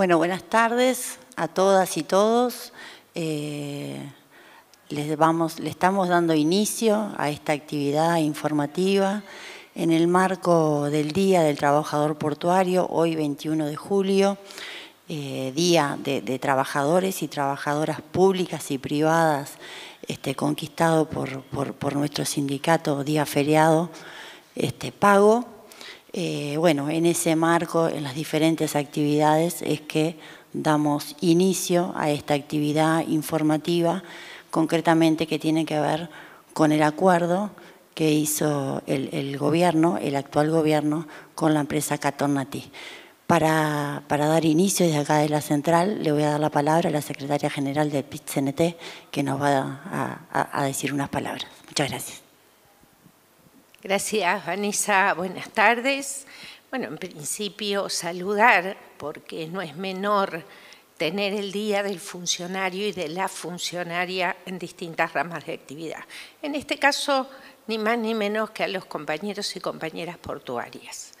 Bueno, buenas tardes a todas y todos. Eh, les, le estamos dando inicio a esta actividad informativa en el marco del Día del Trabajador Portuario, hoy 21 de julio, eh, Día de, Trabajadores y Trabajadoras Públicas y Privadas, este, conquistado por, por nuestro sindicato Día Feriado este, Pago. Eh, bueno, en ese marco, en las diferentes actividades, es que damos inicio a esta actividad informativa, concretamente que tiene que ver con el acuerdo que hizo el, gobierno, el actual gobierno, con la empresa Catornati. Para, dar inicio desde acá de la central, le voy a dar la palabra a la secretaria general de PIT-CNT, que nos va a, a decir unas palabras. Muchas gracias. Gracias, Vanessa. Buenas tardes. Bueno, en principio saludar, porque no es menor tener el Día del Funcionario y de la Funcionaria en distintas ramas de actividad. En este caso, ni más ni menos que a los compañeros y compañeras portuarias.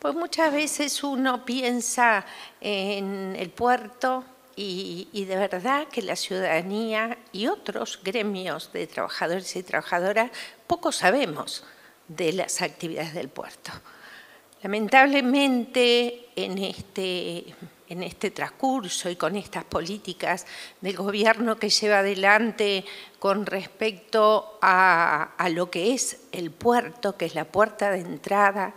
Pues muchas veces uno piensa en el puerto y, y, de verdad que la ciudadanía y otros gremios de trabajadores y trabajadoras poco sabemos de las actividades del puerto. Lamentablemente, en este, en este transcurso y con estas políticas del gobierno que lleva adelante con respecto a, lo que es el puerto, que es la puerta de entrada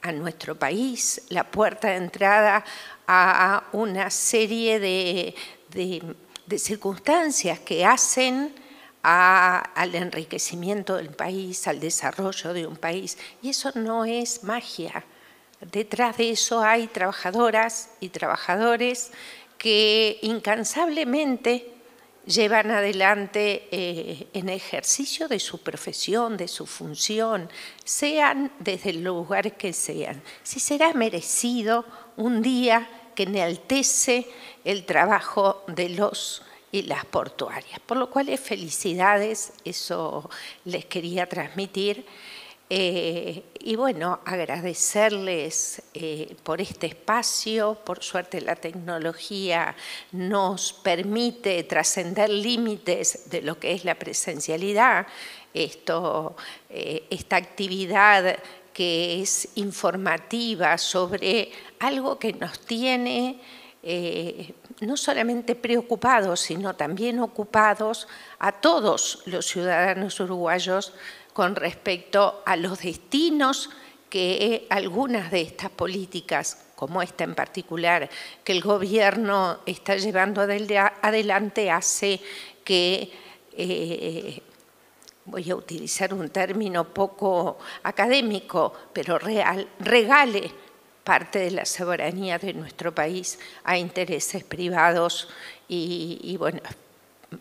a nuestro país, la puerta de entrada a una serie de, de circunstancias que hacen al enriquecimiento del país, al desarrollo de un país. Y eso no es magia. Detrás de eso hay trabajadoras y trabajadores que incansablemente llevan adelante eh, en ejercicio de su profesión, de su función, sean desde el lugar que sean. Si será merecido un día que enaltece el trabajo de los y las portuarias. Por lo cual, eh, felicidades, eso les quería transmitir. Eh, y bueno, agradecerles eh, por este espacio. Por suerte la tecnología nos permite trascender límites de lo que es la presencialidad. Esto, esta actividad que es informativa sobre algo que nos tiene eh, no solamente preocupados, sino también ocupados a todos los ciudadanos uruguayos con respecto a los destinos que algunas de estas políticas, como esta en particular, que el gobierno está llevando adelante, hace que, eh, voy a utilizar un término poco académico, pero real, regale parte de la soberanía de nuestro país a intereses privados y, bueno,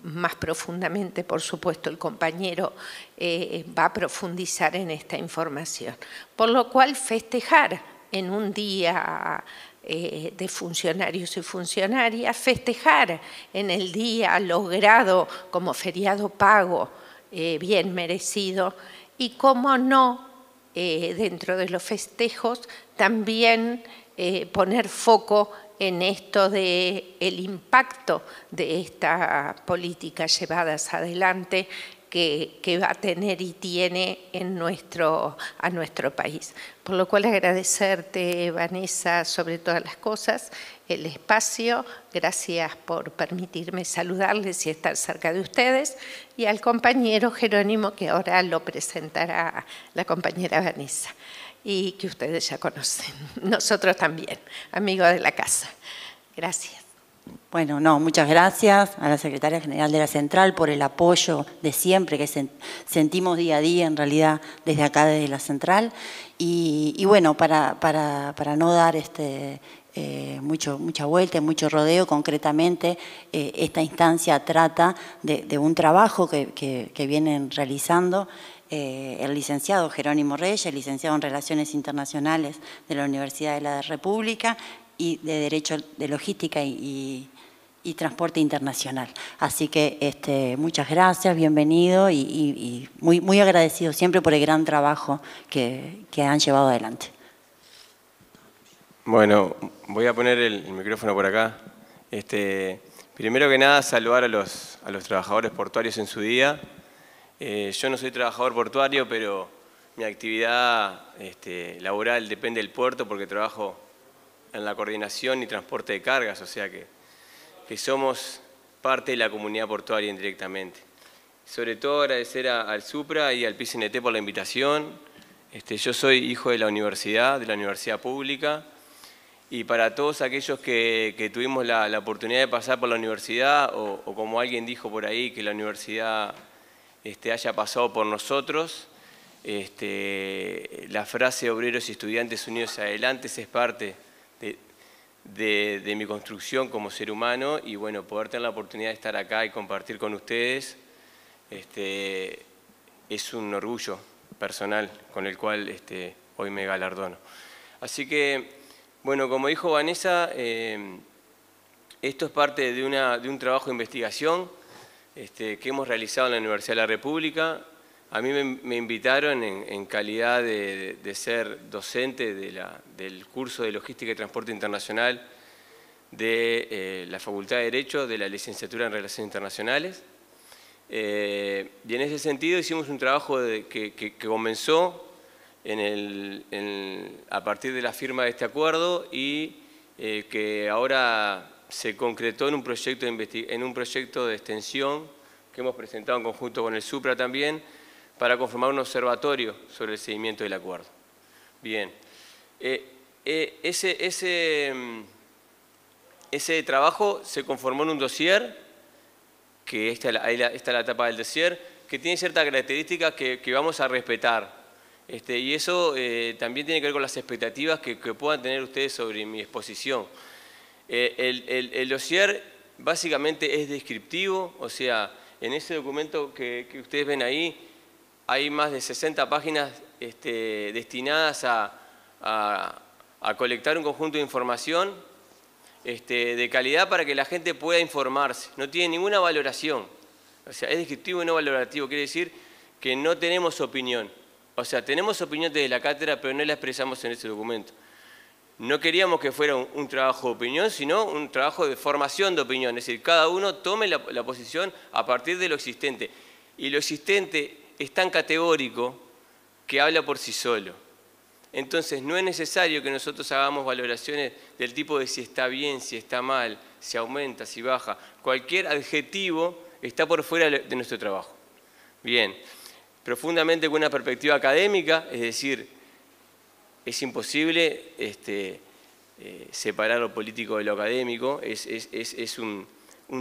más profundamente, por supuesto, el compañero eh, va a profundizar en esta información. Por lo cual, festejar en un día eh, de funcionarios y funcionarias, festejar en el día logrado como feriado pago eh, bien merecido y, cómo no, dentro de los festejos, también eh, poner foco en esto de el impacto de esta política llevadas adelante que, que, va a tener y tiene en nuestro, a nuestro país. Por lo cual agradecerte, Vanessa, sobre todas las cosas, el espacio, gracias por permitirme saludarles y estar cerca de ustedes, y al compañero Jerónimo, que ahora lo presentará la compañera Vanessa y que ustedes ya conocen. Nosotros también, amigos de la casa. Gracias. Bueno, no, muchas gracias a la Secretaria General de la Central por el apoyo de siempre que sentimos día a día, en realidad, desde acá, desde la Central. Y, bueno, para, para, no dar este, eh, mucho, mucha vuelta, mucho rodeo, concretamente, eh, esta instancia trata de, un trabajo que vienen realizando eh, el licenciado Jerónimo Reyes, licenciado en Relaciones Internacionales de la Universidad de la República y de Derecho de Logística y, Transporte Internacional. Así que este, muchas gracias, bienvenido y, muy, agradecido siempre por el gran trabajo que, han llevado adelante. Bueno, voy a poner el, micrófono por acá. Este, primero que nada, saludar a los trabajadores portuarios en su día. Eh, yo no soy trabajador portuario, pero mi actividad este, laboral depende del puerto porque trabajo en la coordinación y transporte de cargas, o sea que, que somos parte de la comunidad portuaria indirectamente. Sobre todo agradecer al Supra y al PCNT por la invitación. Este, yo soy hijo de la universidad, de la universidad pública, y para todos aquellos que, tuvimos la, oportunidad de pasar por la universidad, o como alguien dijo por ahí, que la universidad este, haya pasado por nosotros. Este, la frase Obreros y Estudiantes Unidos Adelante es parte de, mi construcción como ser humano y bueno, poder tener la oportunidad de estar acá y compartir con ustedes este, es un orgullo personal con el cual hoy me galardono. Así que, bueno, como dijo Vanessa, eh, esto es parte de, una, de un trabajo de investigación este, que hemos realizado en la Universidad de la República. A mí me, invitaron en, calidad de, ser docente del curso de Logística y Transporte Internacional de eh, la Facultad de Derecho de la Licenciatura en Relaciones Internacionales. Eh, y en ese sentido hicimos un trabajo que, comenzó a partir de la firma de este acuerdo y eh, que ahora se concretó en un proyecto de, en un proyecto de extensión que hemos presentado en conjunto con el SUPRA también para conformar un observatorio sobre el seguimiento del acuerdo. Bien. Eh, eh, mm, ese, trabajo se conformó en un dossier, que esta, es la etapa del dossier, que tiene ciertas características que, vamos a respetar. Este, y eso eh, también tiene que ver con las expectativas que puedan tener ustedes sobre mi exposición. Eh, el, el, dossier básicamente es descriptivo, o sea, en ese documento que, ustedes ven ahí hay más de 60 páginas este, destinadas a, colectar un conjunto de información este, de calidad para que la gente pueda informarse. No tiene ninguna valoración. O sea, es descriptivo y no valorativo. Quiere decir que no tenemos opinión. O sea, tenemos opinión desde la cátedra, pero no la expresamos en ese documento no queríamos que fuera un, trabajo de opinión, sino un trabajo de formación de opinión, es decir, cada uno tome la, la posición a partir de lo existente. Y lo existente es tan categórico que habla por sí solo. Entonces no es necesario que nosotros hagamos valoraciones del tipo de si está bien, si está mal, si aumenta, si baja. Cualquier adjetivo está por fuera de nuestro trabajo. Bien, profundamente con una perspectiva académica, es decir, es imposible este, eh, separar lo político de lo académico, es, un,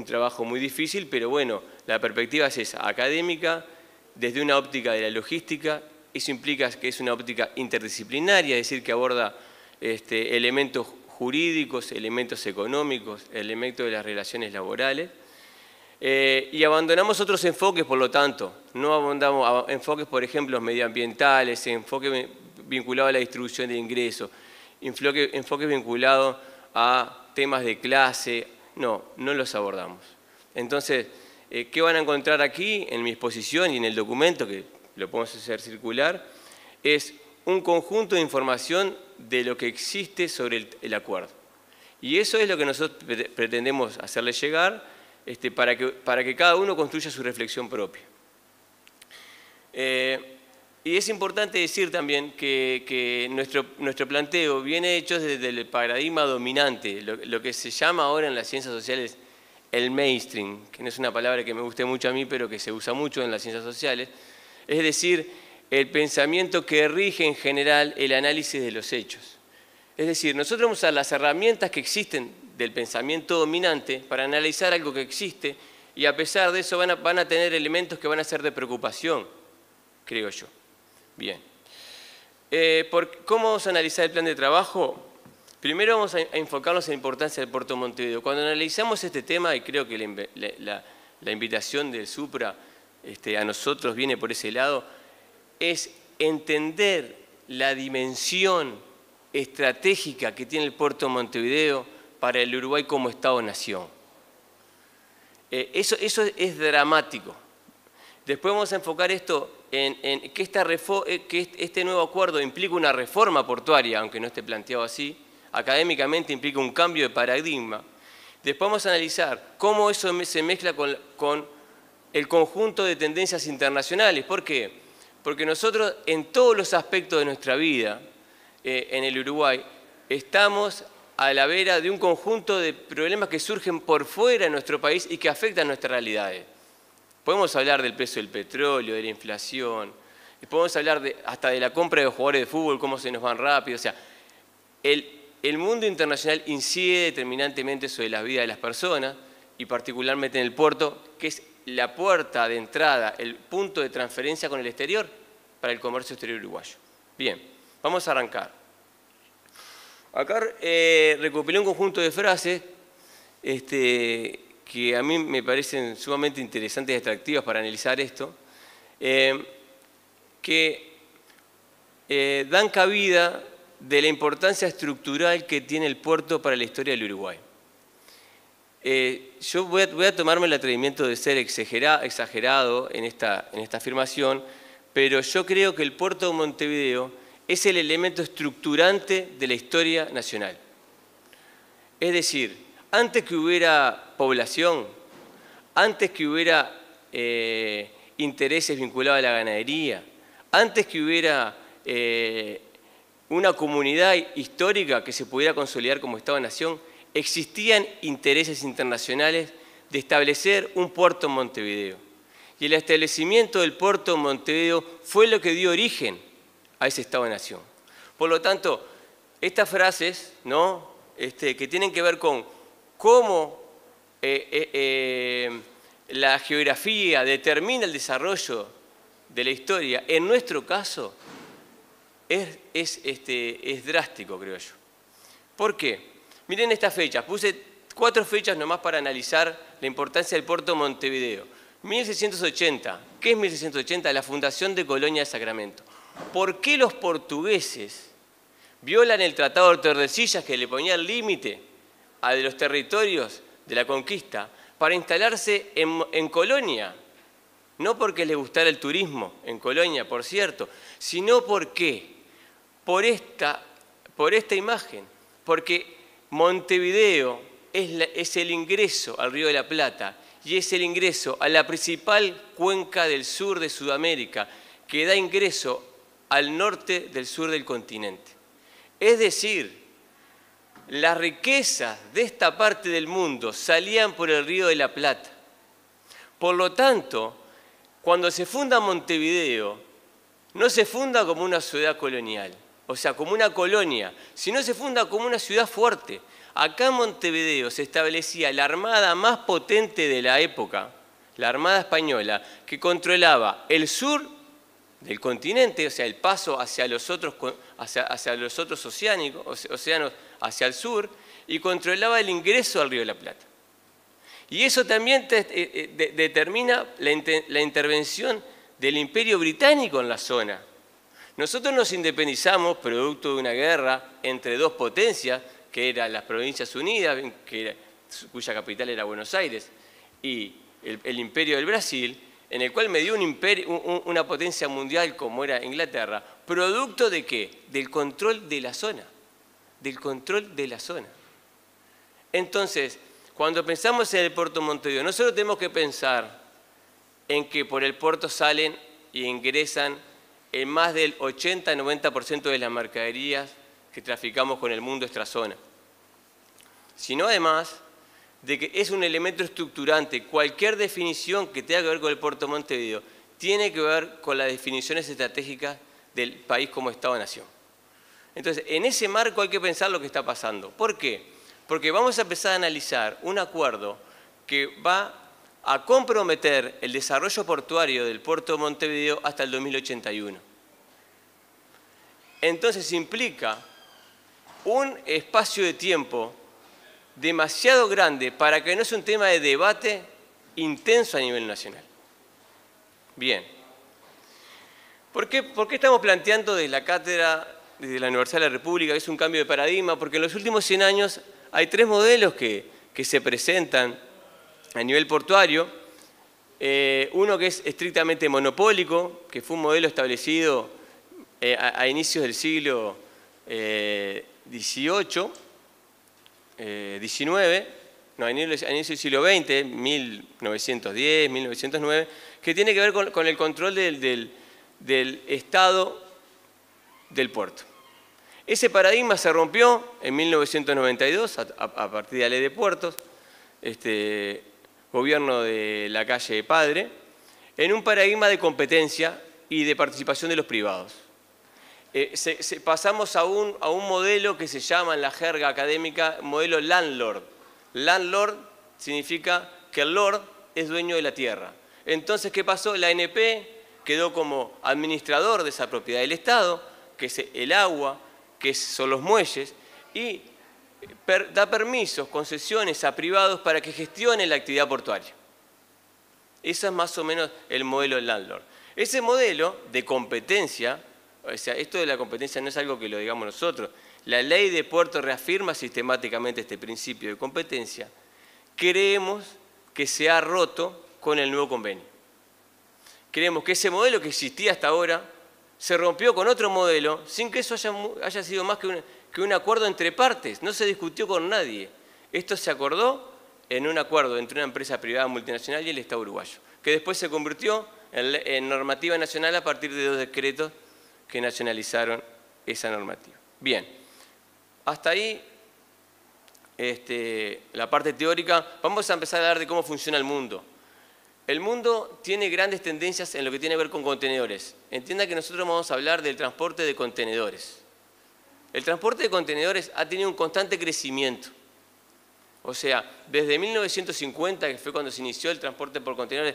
trabajo muy difícil, pero bueno, la perspectiva es académica, desde una óptica de la logística, eso implica que es una óptica interdisciplinaria, es decir, que aborda este, elementos jurídicos, elementos económicos, elementos de las relaciones laborales, eh, y abandonamos otros enfoques, por lo tanto, no abandonamos enfoques, por ejemplo, medioambientales, enfoques vinculado a la distribución de ingresos, enfoques vinculados a temas de clase, no, no los abordamos. Entonces, eh, ¿qué van a encontrar aquí en mi exposición y en el documento, que lo podemos hacer circular? Es un conjunto de información de lo que existe sobre el, acuerdo. Y eso es lo que nosotros pretendemos hacerle llegar este, para, que, para que cada uno construya su reflexión propia. Eh, y es importante decir también que, nuestro, planteo viene hecho desde el paradigma dominante, lo, que se llama ahora en las ciencias sociales el mainstream, que no es una palabra que me guste mucho a mí, pero que se usa mucho en las ciencias sociales, es decir, el pensamiento que rige en general el análisis de los hechos. Es decir, nosotros vamos a las herramientas que existen del pensamiento dominante para analizar algo que existe y a pesar de eso van a tener elementos que van a ser de preocupación, creo yo. Bien. Eh, ¿Cómo vamos a analizar el plan de trabajo? Primero vamos a, enfocarnos en la importancia del puerto Montevideo. Cuando analizamos este tema, y creo que la, invitación del Supra este, a nosotros viene por ese lado, es entender la dimensión estratégica que tiene el puerto Montevideo para el Uruguay como Estado-Nación. Eh, eso, eso es dramático. Después vamos a enfocar esto en, que, eh, este nuevo acuerdo implica una reforma portuaria, aunque no esté planteado así, académicamente implica un cambio de paradigma. Después vamos a analizar cómo eso se mezcla con, el conjunto de tendencias internacionales. ¿Por qué? Porque nosotros en todos los aspectos de nuestra vida eh, en el Uruguay estamos a la vera de un conjunto de problemas que surgen por fuera de nuestro país y que afectan nuestras realidades. Podemos hablar del precio del petróleo, de la inflación, podemos hablar hasta de la compra de jugadores de fútbol, cómo se nos van rápido. O sea, el, mundo internacional incide determinantemente sobre la vida de las personas y particularmente en el puerto, que es la puerta de entrada, el punto de transferencia con el exterior para el comercio exterior uruguayo. Bien, vamos a arrancar. Acá eh, recopilé un conjunto de frases este, que a mí me parecen sumamente interesantes y atractivas para analizar esto, eh, que eh, dan cabida de la importancia estructural que tiene el puerto para la historia del Uruguay. Eh, yo voy a, tomarme el atrevimiento de ser exagerado, exagerado en, esta, en esta afirmación, pero yo creo que el puerto de Montevideo es el elemento estructurante de la historia nacional. Es decir, antes que hubiera población, antes que hubiera eh, intereses vinculados a la ganadería, antes que hubiera eh, una comunidad histórica que se pudiera consolidar como Estado-Nación, existían intereses internacionales de establecer un puerto en Montevideo. Y el establecimiento del puerto en Montevideo fue lo que dio origen a ese Estado-Nación. de Por lo tanto, estas frases ¿no? Este, que tienen que ver con cómo eh, eh, eh, la geografía determina el desarrollo de la historia, en nuestro caso es, este, es drástico, creo yo. ¿Por qué? Miren estas fechas, puse cuatro fechas nomás para analizar la importancia del puerto Montevideo. 1680, ¿qué es 1680? La fundación de Colonia de Sacramento. ¿Por qué los portugueses violan el Tratado de Tordesillas que le ponía el límite a de los territorios de la conquista para instalarse en, Colonia. No porque les gustara el turismo en Colonia, por cierto, sino porque por esta, imagen, porque Montevideo es el ingreso al Río de la Plata y es el ingreso a la principal cuenca del sur de Sudamérica que da ingreso al norte del sur del continente. Es decir, las riquezas de esta parte del mundo salían por el río de la Plata. Por lo tanto, cuando se funda Montevideo, no se funda como una ciudad colonial, o sea, como una colonia, sino se funda como una ciudad fuerte. Acá en Montevideo se establecía la armada más potente de la época, la Armada Española, que controlaba el sur del continente, o sea, el paso hacia los otros, hacia, hacia los otros oceánicos, océanos hacia el sur y controlaba el ingreso al río de la Plata. Y eso también eh, eh, determina la, intervención del imperio británico en la zona. Nosotros nos independizamos producto de una guerra entre dos potencias, que eran las Provincias Unidas, cuya capital era Buenos Aires, y el, imperio del Brasil, en el cual me dio una potencia mundial como era Inglaterra, producto de qué? Del control de la zona del control de la zona. Entonces, cuando pensamos en el puerto Montevideo, no solo tenemos que pensar en que por el puerto salen y ingresan en más del 80-90% de las mercaderías que traficamos con el mundo zona. Sino además de que es un elemento estructurante. Cualquier definición que tenga que ver con el puerto Montevideo tiene que ver con las definiciones estratégicas del país como Estado-Nación. Entonces, en ese marco hay que pensar lo que está pasando. ¿Por qué? Porque vamos a empezar a analizar un acuerdo que va a comprometer el desarrollo portuario del puerto de Montevideo hasta el 2081. Entonces implica un espacio de tiempo demasiado grande para que no sea un tema de debate intenso a nivel nacional. Bien. ¿Por qué, estamos planteando desde la cátedra desde la Universidad de la República, que es un cambio de paradigma, porque en los últimos 100 años hay tres modelos que, que se presentan a nivel portuario. Eh, uno que es estrictamente monopólico, que fue un modelo establecido eh, a, inicios del siglo XVIII, eh, XIX, no, a inicios del siglo XX, 1910, 1909, que tiene que ver con, el control del estado del puerto. Ese paradigma se rompió en 1992 a, partir de la ley de puertos, este, gobierno de la calle Padre, en un paradigma de competencia y de participación de los privados. Eh, pasamos a un, a un modelo que se llama en la jerga académica modelo landlord. Landlord significa que el lord es dueño de la tierra. Entonces, ¿qué pasó? La NP quedó como administrador de esa propiedad del Estado, que es el agua, que son los muelles, y da permisos, concesiones a privados para que gestionen la actividad portuaria. Ese es más o menos el modelo del landlord. Ese modelo de competencia, o sea, esto de la competencia no es algo que lo digamos nosotros, la ley de puerto reafirma sistemáticamente este principio de competencia, creemos que se ha roto con el nuevo convenio. Creemos que ese modelo que existía hasta ahora, se rompió con otro modelo sin que eso haya, sido más que un, acuerdo entre partes, no se discutió con nadie. Esto se acordó en un acuerdo entre una empresa privada multinacional y el Estado uruguayo, que después se convirtió en, normativa nacional a partir de dos decretos que nacionalizaron esa normativa. Bien, hasta ahí este, la parte teórica. Vamos a empezar a hablar de cómo funciona el mundo. El mundo tiene grandes tendencias en lo que tiene que ver con contenedores. Entienda que nosotros vamos a hablar del transporte de contenedores. El transporte de contenedores ha tenido un constante crecimiento. O sea, desde 1950, que fue cuando se inició el transporte por contenedores,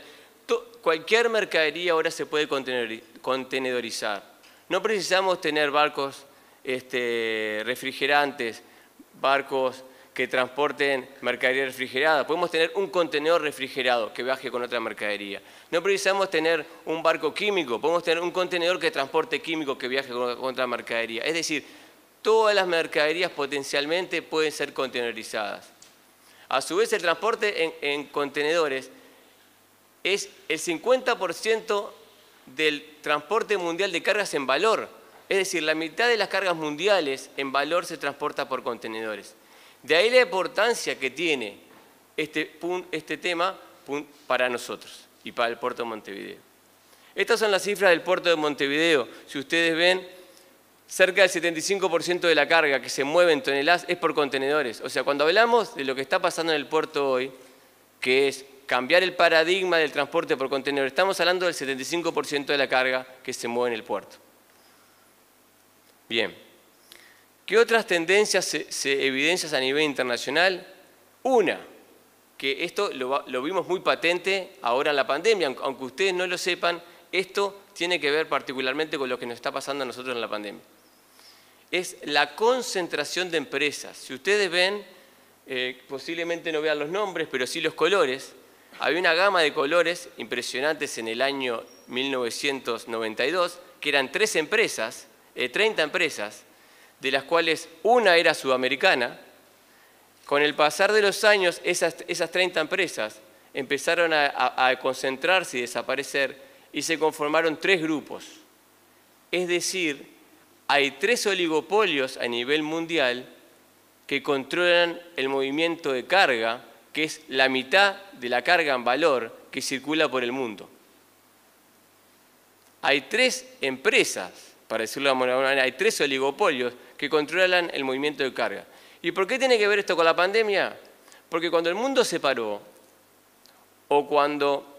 cualquier mercadería ahora se puede contenedorizar. No precisamos tener barcos este, refrigerantes, barcos que transporten mercadería refrigerada. Podemos tener un contenedor refrigerado que viaje con otra mercadería. No precisamos tener un barco químico, podemos tener un contenedor que transporte químico que viaje con otra mercadería. Es decir, todas las mercaderías potencialmente pueden ser contenerizadas. A su vez, el transporte en, en contenedores es el 50% del transporte mundial de cargas en valor. Es decir, la mitad de las cargas mundiales en valor se transporta por contenedores. De ahí la importancia que tiene este, este tema para nosotros y para el puerto de Montevideo. Estas son las cifras del puerto de Montevideo. Si ustedes ven, cerca del 75% de la carga que se mueve en toneladas es por contenedores. O sea, cuando hablamos de lo que está pasando en el puerto hoy, que es cambiar el paradigma del transporte por contenedores, estamos hablando del 75% de la carga que se mueve en el puerto. Bien. ¿Qué otras tendencias se, evidencian a nivel internacional? Una, que esto lo, vimos muy patente ahora en la pandemia, aunque ustedes no lo sepan, esto tiene que ver particularmente con lo que nos está pasando a nosotros en la pandemia. Es la concentración de empresas. Si ustedes ven, eh, posiblemente no vean los nombres, pero sí los colores, había una gama de colores impresionantes en el año 1992, que eran tres empresas, 30 eh, empresas, de las cuales una era sudamericana, con el pasar de los años esas, esas 30 empresas empezaron a, concentrarse y desaparecer y se conformaron tres grupos. Es decir, hay tres oligopolios a nivel mundial que controlan el movimiento de carga, que es la mitad de la carga en valor que circula por el mundo. Hay tres empresas, para decirlo de alguna manera, hay tres oligopolios que controlan el movimiento de carga. ¿Y por qué tiene que ver esto con la pandemia? Porque cuando el mundo se paró, o cuando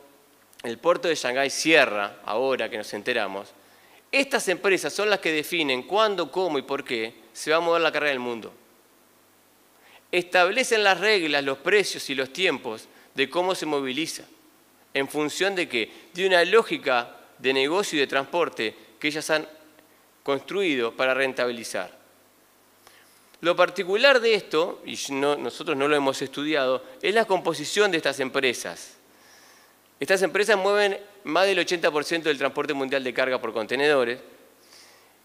el puerto de Shanghái cierra, ahora que nos enteramos, estas empresas son las que definen cuándo, cómo y por qué se va a mover la carga del mundo. Establecen las reglas, los precios y los tiempos de cómo se moviliza, en función de qué, de una lógica de negocio y de transporte que ellas han construido para rentabilizar. Lo particular de esto, y nosotros no lo hemos estudiado, es la composición de estas empresas. Estas empresas mueven más del 80% del transporte mundial de carga por contenedores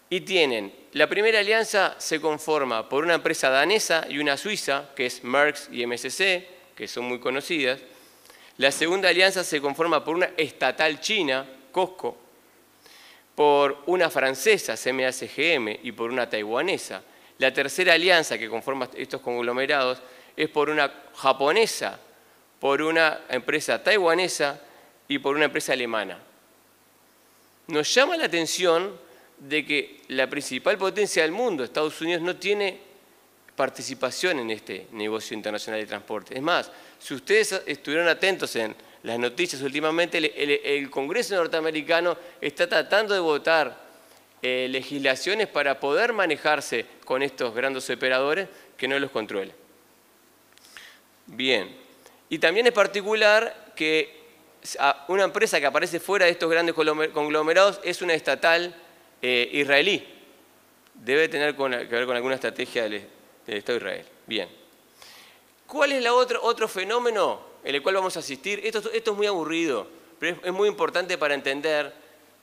y tienen, la primera alianza se conforma por una empresa danesa y una suiza, que es Merckx y MSC, que son muy conocidas. La segunda alianza se conforma por una estatal china, Costco, por una francesa, CMACGM, y por una taiwanesa, la tercera alianza que conforma estos conglomerados es por una japonesa, por una empresa taiwanesa y por una empresa alemana. Nos llama la atención de que la principal potencia del mundo, Estados Unidos, no tiene participación en este negocio internacional de transporte. Es más, si ustedes estuvieron atentos en las noticias últimamente, el, el Congreso norteamericano está tratando de votar eh, legislaciones para poder manejarse con estos grandes operadores que no los controle. Bien, y también es particular que una empresa que aparece fuera de estos grandes conglomerados es una estatal eh, israelí. Debe tener que ver con alguna estrategia del, Estado de Israel. Bien. ¿Cuál es la otro fenómeno en el cual vamos a asistir? Esto, es muy aburrido, pero es muy importante para entender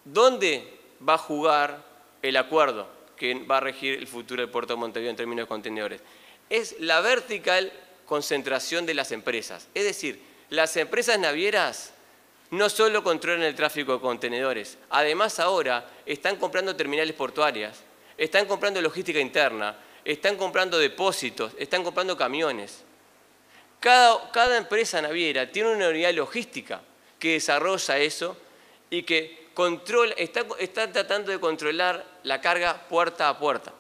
dónde va a jugar el acuerdo que va a regir el futuro del puerto de Montevideo en términos de contenedores. Es la vertical concentración de las empresas. Es decir, las empresas navieras no solo controlan el tráfico de contenedores, además ahora están comprando terminales portuarias, están comprando logística interna, están comprando depósitos, están comprando camiones. Cada, cada empresa naviera tiene una unidad logística que desarrolla eso y que control, está, está tratando de controlar la carga puerta a puerta.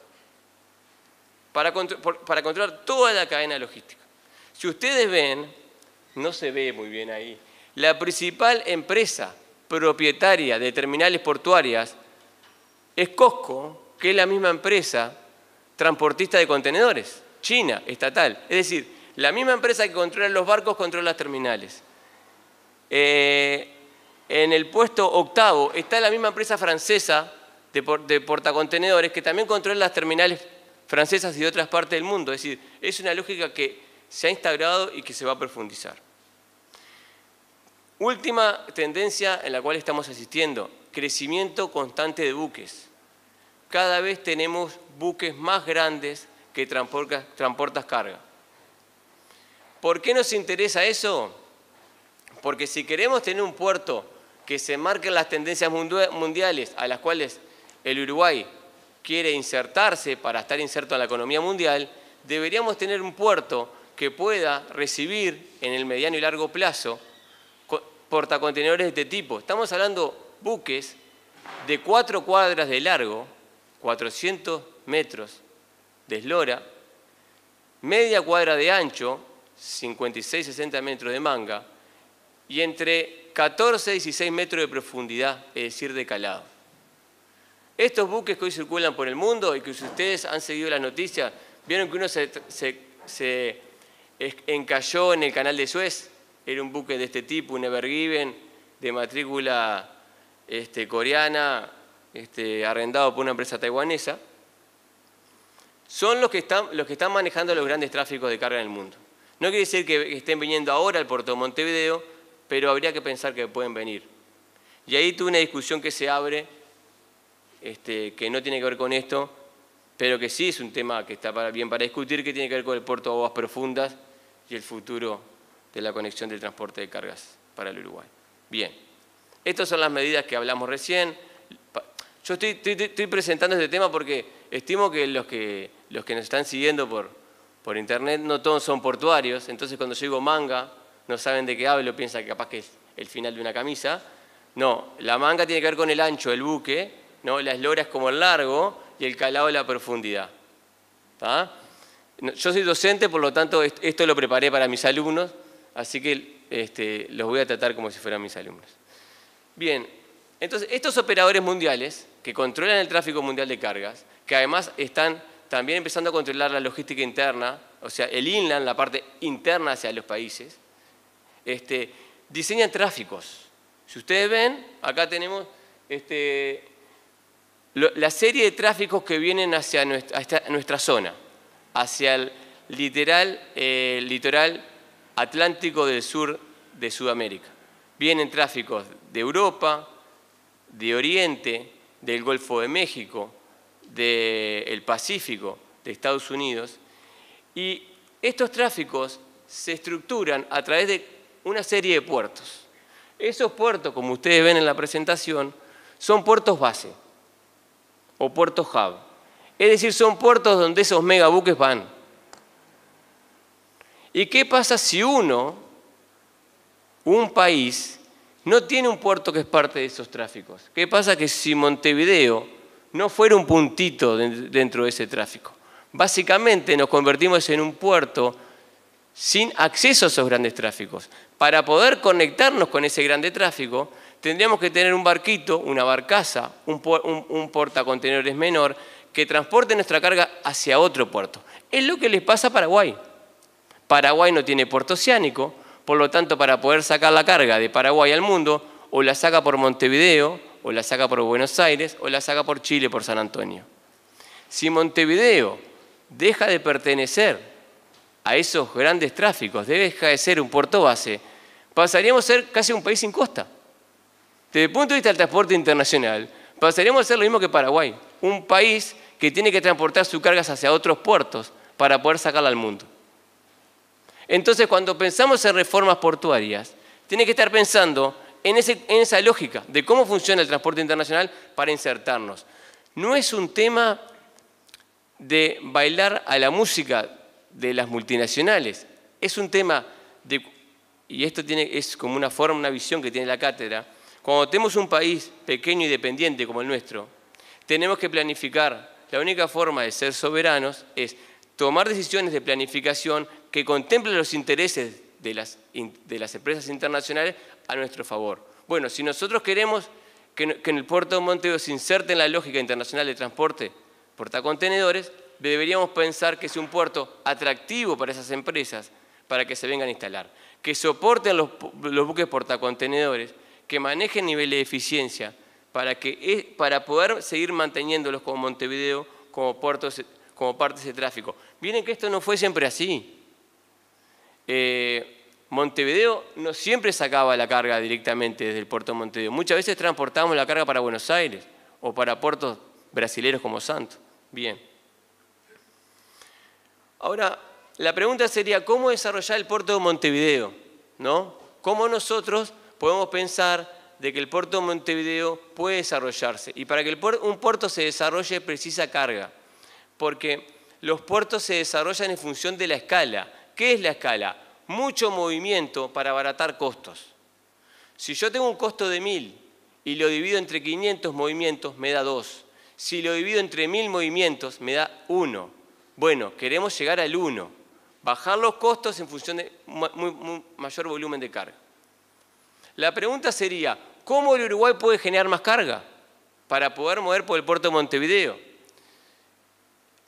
Para, controlar toda la cadena logística. Si ustedes ven, no se ve muy bien ahí, la principal empresa propietaria de terminales portuarias es Costco, que es la misma empresa transportista de contenedores, China, estatal. Es decir, la misma empresa que controla los barcos controla las terminales. Eh, en el puesto octavo está la misma empresa francesa de, portacontenedores que también controla las terminales francesas y de otras partes del mundo. Es decir, es una lógica que se ha instaurado y que se va a profundizar. Última tendencia en la cual estamos asistiendo, crecimiento constante de buques. Cada vez tenemos buques más grandes que transportas, transportas carga. ¿Por qué nos interesa eso? Porque si queremos tener un puerto que se marquen las tendencias mundiales a las cuales el Uruguay quiere insertarse para estar inserto en la economía mundial, deberíamos tener un puerto que pueda recibir en el mediano y largo plazo portacontenedores de este tipo. Estamos hablando buques de cuatro cuadras de largo, 400 metros de eslora, media cuadra de ancho, 56-60 metros de manga, y entre 14 16 metros de profundidad, es decir, de calado. Estos buques que hoy circulan por el mundo y que ustedes han seguido las noticias, vieron que uno se, encalló en el canal de Suez, era un buque de este tipo, un Evergiven, de matrícula este, coreana, este, arrendado por una empresa taiwanesa, son los que, están, los que están manejando los grandes tráficos de carga en el mundo. No quiere decir que estén viniendo ahora al puerto de Montevideo, pero habría que pensar que pueden venir. Y ahí tuve una discusión que se abre, este, que no tiene que ver con esto, pero que sí es un tema que está bien para discutir, que tiene que ver con el puerto de aguas profundas y el futuro de la conexión del transporte de cargas para el Uruguay. Bien, estas son las medidas que hablamos recién. Yo estoy, presentando este tema porque estimo que los que, los que nos están siguiendo por, por internet no todos son portuarios, entonces cuando yo digo manga, no saben de qué hablo, piensan que capaz que es el final de una camisa. No, la manga tiene que ver con el ancho del buque, ¿no? la eslora es como el largo y el calado la profundidad. Yo soy docente, por lo tanto esto lo preparé para mis alumnos, así que este, los voy a tratar como si fueran mis alumnos. Bien, entonces estos operadores mundiales que controlan el tráfico mundial de cargas, que además están también empezando a controlar la logística interna, o sea, el inland, la parte interna hacia los países, este, diseñan tráficos. Si ustedes ven, acá tenemos este, la serie de tráficos que vienen hacia nuestra, zona, hacia el literal, eh, litoral atlántico del sur de Sudamérica. Vienen tráficos de Europa, de Oriente, del Golfo de México, del Pacífico, de Estados Unidos. Y estos tráficos se estructuran a través de una serie de puertos. Esos puertos, como ustedes ven en la presentación, son puertos base o puertos hub. Es decir, son puertos donde esos megabuques van. ¿Y qué pasa si uno, un país, no tiene un puerto que es parte de esos tráficos? ¿Qué pasa que si Montevideo no fuera un puntito dentro de ese tráfico? Básicamente nos convertimos en un puerto sin acceso a esos grandes tráficos. Para poder conectarnos con ese grande tráfico, tendríamos que tener un barquito, una barcaza, un, un, un portacontenedores menor, que transporte nuestra carga hacia otro puerto. Es lo que les pasa a Paraguay. Paraguay no tiene puerto oceánico, por lo tanto, para poder sacar la carga de Paraguay al mundo, o la saca por Montevideo, o la saca por Buenos Aires, o la saca por Chile, por San Antonio. Si Montevideo deja de pertenecer a esos grandes tráficos, debe de ser un puerto base, pasaríamos a ser casi un país sin costa. Desde el punto de vista del transporte internacional, pasaríamos a ser lo mismo que Paraguay, un país que tiene que transportar sus cargas hacia otros puertos para poder sacarla al mundo. Entonces, cuando pensamos en reformas portuarias, tiene que estar pensando en esa lógica de cómo funciona el transporte internacional para insertarnos. No es un tema de bailar a la música de las multinacionales. Es un tema de, y esto es como una forma, una visión que tiene la cátedra. Cuando tenemos un país pequeño y dependiente como el nuestro, tenemos que planificar. La única forma de ser soberanos es tomar decisiones de planificación que contemplen los intereses de las, de las empresas internacionales a nuestro favor. Bueno, si nosotros queremos que en el puerto de Montevideo se inserte en la lógica internacional de transporte portacontenedores, deberíamos pensar que es un puerto atractivo para esas empresas para que se vengan a instalar, que soporten los, los buques portacontenedores, que manejen niveles de eficiencia para, que, e, para poder seguir manteniéndolos como Montevideo, como, puertos, como partes de tráfico. Miren que esto no fue siempre así. Eh, Montevideo no siempre sacaba la carga directamente desde el puerto de Montevideo. Muchas veces transportábamos la carga para Buenos Aires o para puertos brasileños como Santos. Bien. Ahora, la pregunta sería, ¿cómo desarrollar el puerto de Montevideo? ¿No? ¿Cómo nosotros podemos pensar de que el puerto de Montevideo puede desarrollarse? Y para que un puerto se desarrolle precisa carga, porque los puertos se desarrollan en función de la escala. ¿Qué es la escala? Mucho movimiento para abaratar costos. Si yo tengo un costo de mil y lo divido entre 500 movimientos, me da dos. Si lo divido entre mil movimientos, me da uno bueno, queremos llegar al 1, bajar los costos en función de mayor volumen de carga. La pregunta sería, ¿cómo el Uruguay puede generar más carga para poder mover por el puerto de Montevideo?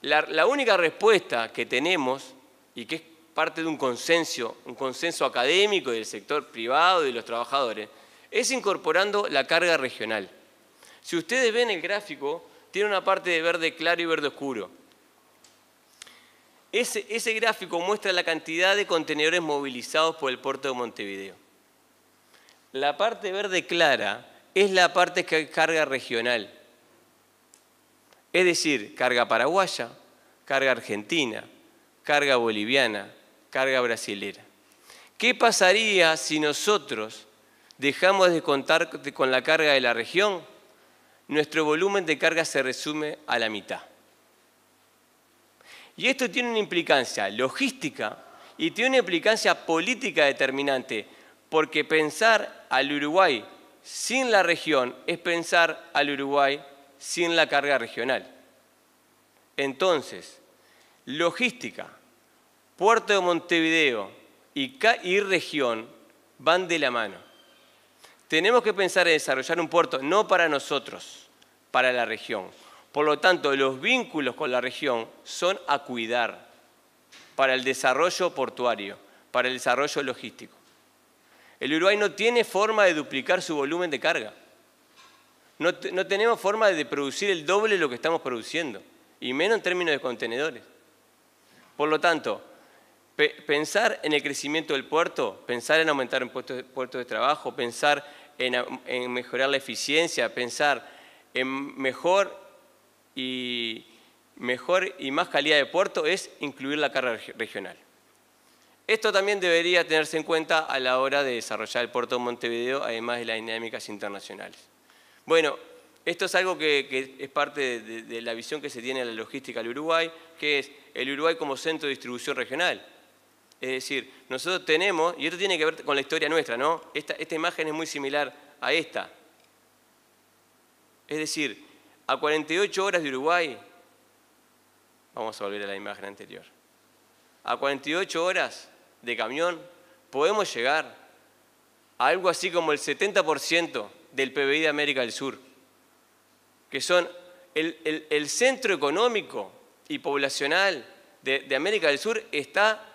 La, única respuesta que tenemos, y que es parte de un consenso, un consenso académico del sector privado y de los trabajadores, es incorporando la carga regional. Si ustedes ven el gráfico, tiene una parte de verde claro y verde oscuro. Ese, gráfico muestra la cantidad de contenedores movilizados por el puerto de Montevideo. La parte verde clara es la parte que carga regional. Es decir, carga paraguaya, carga argentina, carga boliviana, carga brasilera. ¿Qué pasaría si nosotros dejamos de contar con la carga de la región? Nuestro volumen de carga se resume a la mitad. Y esto tiene una implicancia logística y tiene una implicancia política determinante, porque pensar al Uruguay sin la región es pensar al Uruguay sin la carga regional. Entonces, logística, puerto de Montevideo y, región van de la mano. Tenemos que pensar en desarrollar un puerto no para nosotros, para la región. Por lo tanto, los vínculos con la región son a cuidar para el desarrollo portuario, para el desarrollo logístico. El Uruguay no tiene forma de duplicar su volumen de carga. No, tenemos forma de producir el doble de lo que estamos produciendo, y menos en términos de contenedores. Por lo tanto, pensar en el crecimiento del puerto, pensar en aumentar puestos, puertos de trabajo, pensar en, en mejorar la eficiencia, pensar en mejor y mejor y más calidad de puerto es incluir la carga regional. Esto también debería tenerse en cuenta a la hora de desarrollar el puerto de Montevideo, además de las dinámicas internacionales. Bueno, esto es algo que, es parte de, la visión que se tiene de la logística del Uruguay, que es el Uruguay como centro de distribución regional. Es decir, nosotros tenemos, y esto tiene que ver con la historia nuestra, ¿no? esta imagen es muy similar a esta. Es decir, a 48 horas de Uruguay, vamos a volver a la imagen anterior, a 48 horas de camión podemos llegar a algo así como el 70% del PBI de América del Sur, que son el, centro económico y poblacional de, de América del Sur está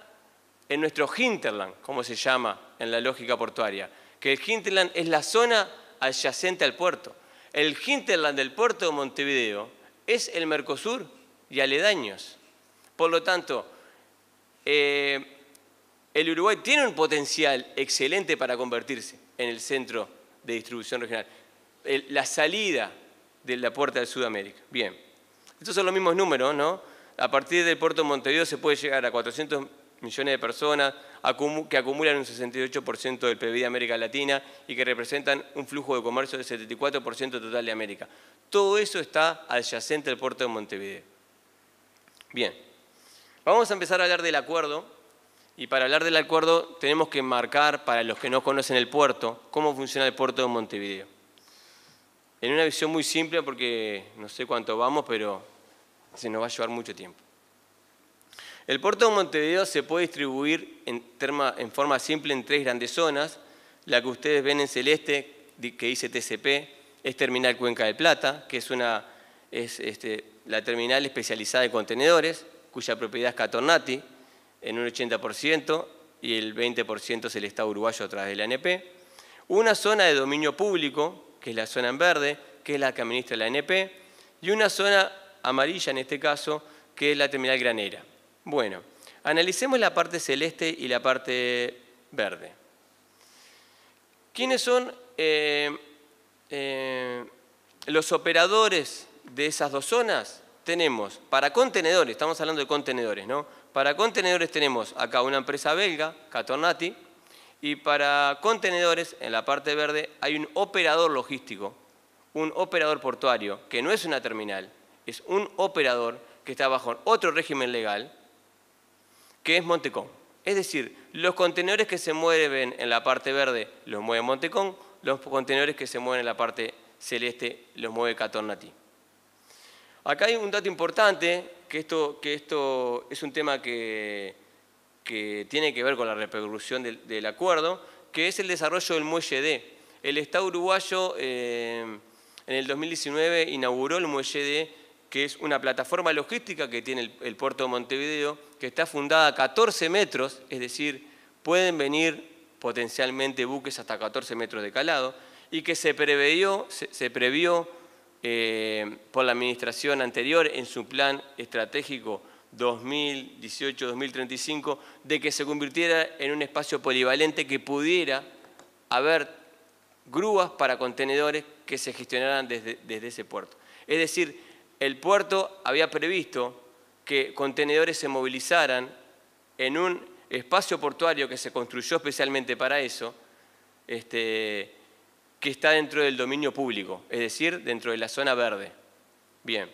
en nuestro hinterland, como se llama en la lógica portuaria, que el hinterland es la zona adyacente al puerto. El hinterland del puerto de Montevideo es el Mercosur y aledaños. Por lo tanto, eh, el Uruguay tiene un potencial excelente para convertirse en el centro de distribución regional. la salida de la puerta de Sudamérica. Bien, estos son los mismos números, ¿no? A partir del puerto de Montevideo se puede llegar a 400 millones de personas, que acumulan un 68% del PIB de América Latina y que representan un flujo de comercio del 74% total de América. Todo eso está adyacente al puerto de Montevideo. Bien, vamos a empezar a hablar del acuerdo y para hablar del acuerdo tenemos que marcar, para los que no conocen el puerto, cómo funciona el puerto de Montevideo. En una visión muy simple, porque no sé cuánto vamos, pero se nos va a llevar mucho tiempo. El puerto de Montevideo se puede distribuir en, forma simple en tres grandes zonas. La que ustedes ven en celeste, que dice TCP, es Terminal Cuenca de Plata, que es, este, la terminal especializada de contenedores, cuya propiedad es Catornati, en un 80%, y el 20% es el Estado uruguayo a través de la ANP. Una zona de dominio público, que es la zona en verde, que es la que administra la ANP, y una zona amarilla, en este caso, que es la terminal granera. Bueno, analicemos la parte celeste y la parte verde. ¿Quiénes son eh, eh, los operadores de esas dos zonas? Tenemos para contenedores, estamos hablando de contenedores, ¿no? Para contenedores tenemos acá una empresa belga, Catornati, y para contenedores, en la parte verde, hay un operador logístico, un operador portuario, que no es una terminal, es un operador que está bajo otro régimen legal, que es Montecón. Es decir, los contenedores que se mueven en la parte verde los mueve Montecón, los contenedores que se mueven en la parte celeste los mueve Catornati. Acá hay un dato importante, que esto, que esto es un tema que, que tiene que ver con la repercusión del, acuerdo, que es el desarrollo del muelle D. El Estado uruguayo eh, en el 2019 inauguró el muelle D que es una plataforma logística que tiene el, puerto de Montevideo, que está fundada a 14 metros, es decir, pueden venir potencialmente buques hasta 14 metros de calado, y que se previó, previó eh, por la administración anterior en su plan estratégico 2018-2035 de que se convirtiera en un espacio polivalente que pudiera haber grúas para contenedores que se gestionaran desde, desde ese puerto. Es decir, el puerto había previsto que contenedores se movilizaran en un espacio portuario que se construyó especialmente para eso, este, que está dentro del dominio público, es decir, dentro de la zona verde. Bien.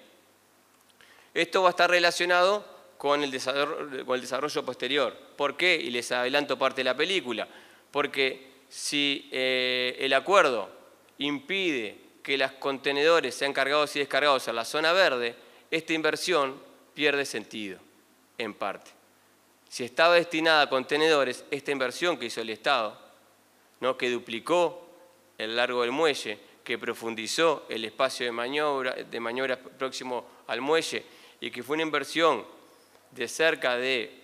Esto va a estar relacionado con el desarrollo, posterior. ¿Por qué? Y les adelanto parte de la película. Porque si eh, el acuerdo impide que los contenedores sean cargados y descargados a la zona verde, esta inversión pierde sentido, en parte. Si estaba destinada a contenedores, esta inversión que hizo el Estado, ¿no? que duplicó el largo del muelle, que profundizó el espacio de maniobra, de maniobra próximo al muelle y que fue una inversión de cerca de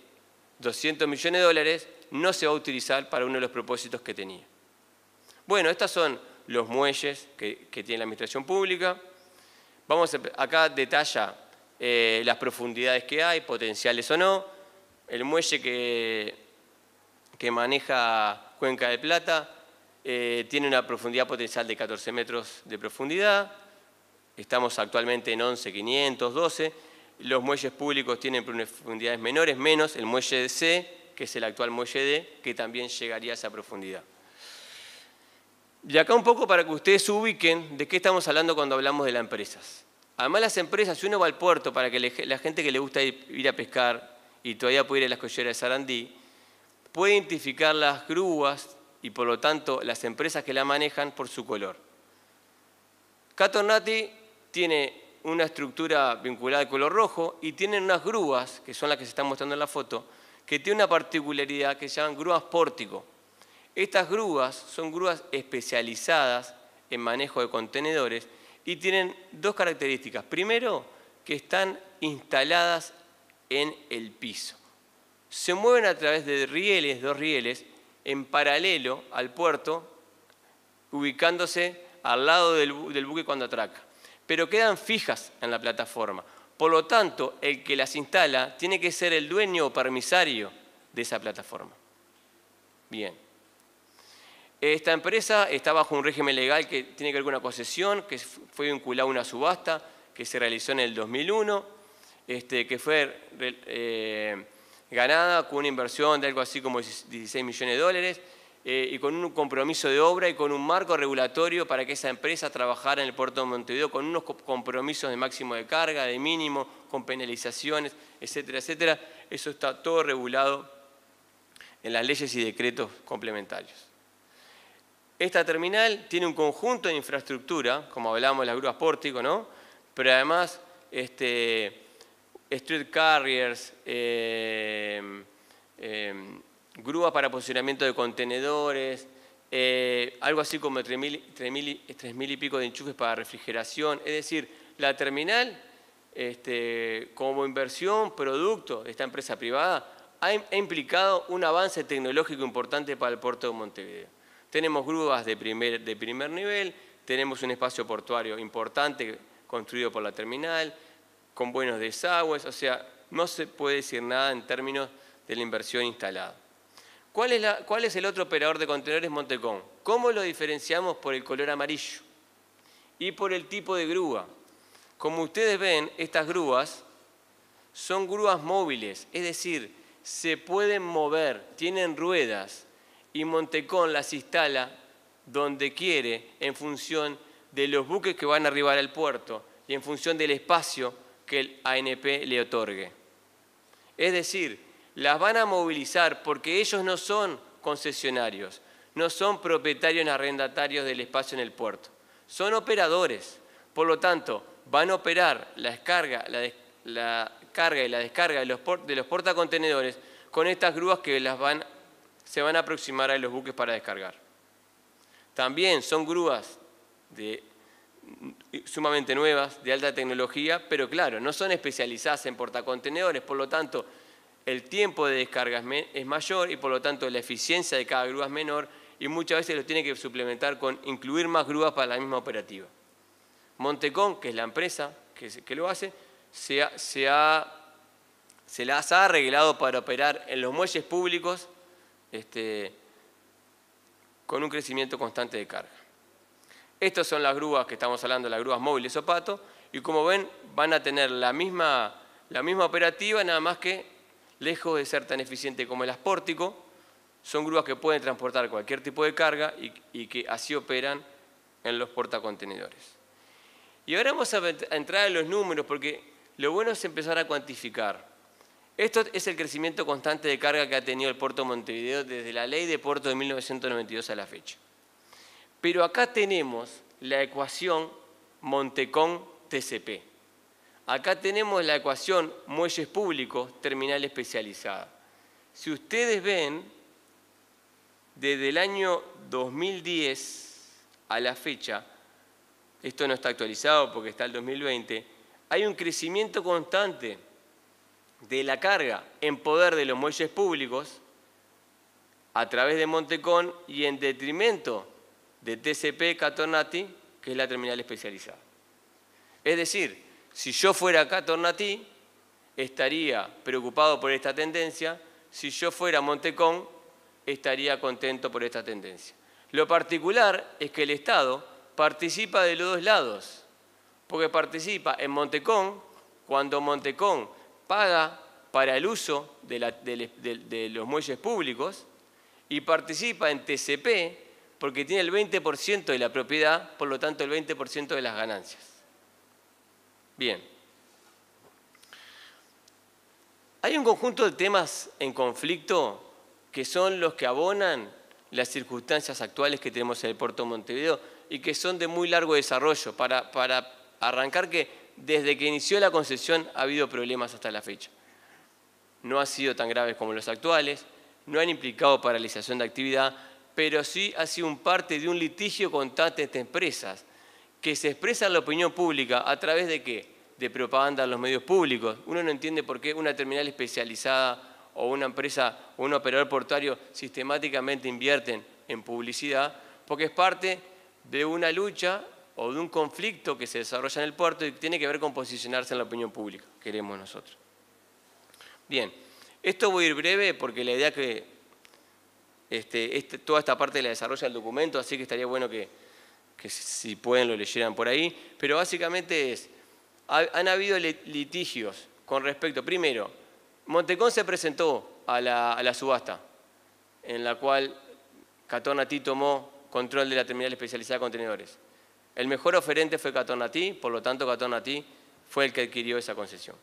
200 millones de dólares, no se va a utilizar para uno de los propósitos que tenía. Bueno, estas son los muelles que, tiene la administración pública. Vamos acá detalla eh, las profundidades que hay, potenciales o no, el muelle que, que maneja Cuenca de Plata eh, tiene una profundidad potencial de 14 metros de profundidad, estamos actualmente en 11, 500, 12, los muelles públicos tienen profundidades menores, menos el muelle de C, que es el actual muelle D, que también llegaría a esa profundidad. Y acá un poco para que ustedes se ubiquen de qué estamos hablando cuando hablamos de las empresas. Además las empresas, si uno va al puerto, para que la gente que le gusta ir a pescar y todavía puede ir a las colleras de Sarandí, puede identificar las grúas y por lo tanto las empresas que la manejan por su color. Catornati tiene una estructura vinculada al color rojo y tienen unas grúas, que son las que se están mostrando en la foto, que tiene una particularidad que se llaman grúas pórtico. Estas grúas son grúas especializadas en manejo de contenedores y tienen dos características. Primero, que están instaladas en el piso. Se mueven a través de rieles, dos rieles, en paralelo al puerto, ubicándose al lado del, buque cuando atraca. Pero quedan fijas en la plataforma. Por lo tanto, el que las instala tiene que ser el dueño o permisario de esa plataforma. Bien. Esta empresa está bajo un régimen legal que tiene que ver con una concesión, que fue vinculada a una subasta que se realizó en el 2001, este, que fue eh, ganada con una inversión de algo así como 16 millones de dólares eh, y con un compromiso de obra y con un marco regulatorio para que esa empresa trabajara en el puerto de Montevideo con unos compromisos de máximo de carga, de mínimo, con penalizaciones, etcétera, etcétera. Eso está todo regulado en las leyes y decretos complementarios. Esta terminal tiene un conjunto de infraestructura, como hablábamos de las grúas pórtico, ¿no? Pero además, este, street carriers, eh, eh, grúas para posicionamiento de contenedores, eh, algo así como 3.000 y pico de enchufes para refrigeración. Es decir, la terminal, este, como inversión, producto de esta empresa privada, ha implicado un avance tecnológico importante para el puerto de Montevideo. Tenemos grúas de primer, nivel, tenemos un espacio portuario importante construido por la terminal, con buenos desagües, o sea, no se puede decir nada en términos de la inversión instalada. ¿Cuál es, ¿Cuál es, el otro operador de contenedores Montecón? ¿Cómo lo diferenciamos por el color amarillo y por el tipo de grúa? Como ustedes ven, estas grúas son grúas móviles, es decir, se pueden mover, tienen ruedas y Montecón las instala donde quiere en función de los buques que van a arribar al puerto y en función del espacio que el ANP le otorgue. Es decir, las van a movilizar porque ellos no son concesionarios, no son propietarios ni arrendatarios del espacio en el puerto, son operadores. Por lo tanto, van a operar la, descarga, la, carga y la descarga de los, portacontenedores con estas grúas que las van se van a aproximar a los buques para descargar. También son grúas sumamente nuevas, de alta tecnología, pero claro, no son especializadas en portacontenedores, por lo tanto, el tiempo de descarga es mayor y por lo tanto la eficiencia de cada grúa es menor y muchas veces lo tiene que suplementar con incluir más grúas para la misma operativa. Montecón, que es la empresa que, lo hace, se, se las ha arreglado para operar en los muelles públicos este, con un crecimiento constante de carga. Estas son las grúas que estamos hablando, las grúas móviles o pato, y como ven van a tener la misma, operativa, nada más que lejos de ser tan eficiente como el aspórtico, son grúas que pueden transportar cualquier tipo de carga y, y que así operan en los portacontenedores. Y ahora vamos a entrar en los números porque lo bueno es empezar a cuantificar. Esto es el crecimiento constante de carga que ha tenido el puerto de Montevideo desde la ley de puerto de 1992 a la fecha. Pero acá tenemos la ecuación Montecón-TCP. Acá tenemos la ecuación muelles públicos, terminal especializada. Si ustedes ven, desde el año 2010 a la fecha, esto no está actualizado porque está el 2020, hay un crecimiento constante de la carga en poder de los muelles públicos a través de Montecón y en detrimento de TCP Catornati, que es la terminal especializada. Es decir, si yo fuera Catornati, estaría preocupado por esta tendencia, si yo fuera Montecón, estaría contento por esta tendencia. Lo particular es que el Estado participa de los dos lados, porque participa en Montecón, cuando Montecón paga para el uso de, los muelles públicos y participa en TCP porque tiene el 20% de la propiedad, por lo tanto el 20% de las ganancias. Bien. Hay un conjunto de temas en conflicto que son los que abonan las circunstancias actuales que tenemos en el puerto de Montevideo y que son de muy largo desarrollo. para arrancar que desde que inició la concesión ha habido problemas hasta la fecha. No han sido tan graves como los actuales, no han implicado paralización de actividad, pero sí ha sido parte de un litigio constante entre empresas que se expresa la opinión pública a través de qué? De propaganda en los medios públicos. Uno no entiende por qué una terminal especializada o una empresa o un operador portuario sistemáticamente invierten en publicidad, porque es parte de una lucha o de un conflicto que se desarrolla en el puerto y tiene que ver con posicionarse en la opinión pública, queremos nosotros. Bien, esto voy a ir breve porque la idea que este, este, toda esta parte la desarrolla el documento, así que estaría bueno que, si pueden lo leyeran por ahí, pero básicamente es, han habido litigios con respecto, primero, Montecón se presentó a la, subasta, en la cual Catón tomó control de la terminal especializada de contenedores. El mejor oferente fue Catonatí, por lo tanto Catonatí fue el que adquirió esa concesión.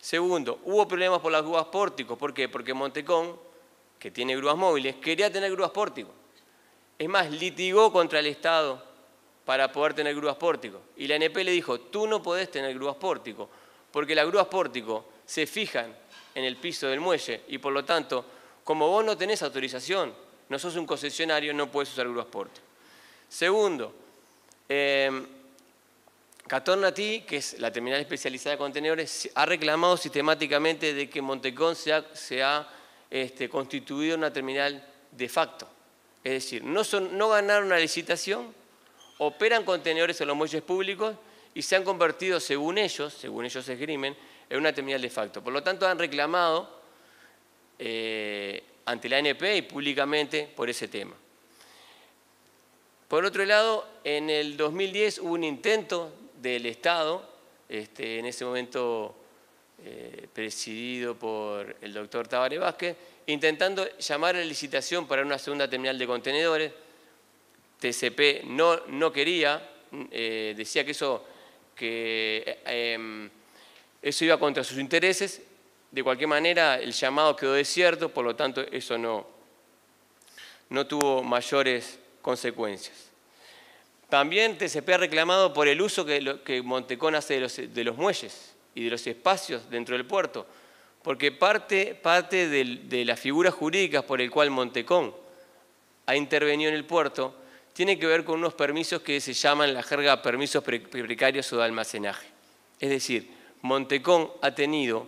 Segundo, hubo problemas por las grúas pórticos. ¿Por qué? Porque Montecón, que tiene grúas móviles, quería tener grúas pórticos. Es más, litigó contra el Estado para poder tener grúas pórticos. Y la NP le dijo, tú no podés tener grúas pórticos, porque las grúas pórticos se fijan en el piso del muelle y por lo tanto, como vos no tenés autorización, no sos un concesionario, no puedes usar grúas pórticos. Segundo, eh, T, que es la terminal especializada de contenedores, ha reclamado sistemáticamente de que Montecón se ha, este, constituido una terminal de facto. Es decir, no, ganaron una licitación, operan contenedores en los muelles públicos y se han convertido, según ellos, según ellos esgrimen, en una terminal de facto. Por lo tanto, han reclamado eh, ante la ANP y públicamente por ese tema. Por otro lado, en el 2010 hubo un intento del Estado, este, en ese momento eh, presidido por el doctor Tabare Vázquez, intentando llamar a la licitación para una segunda terminal de contenedores. TCP no, no quería, eh, decía que eso, que, eh, em, eso iba contra sus intereses. De cualquier manera, el llamado quedó desierto, por lo tanto, eso no, no tuvo mayores consecuencias. También TCP ha reclamado por el uso que, Montecón hace de los, muelles y de los espacios dentro del puerto, porque parte, parte de, las figuras jurídicas por el cual Montecón ha intervenido en el puerto tiene que ver con unos permisos que se llaman la jerga permisos precarios o de almacenaje. Es decir, Montecón ha tenido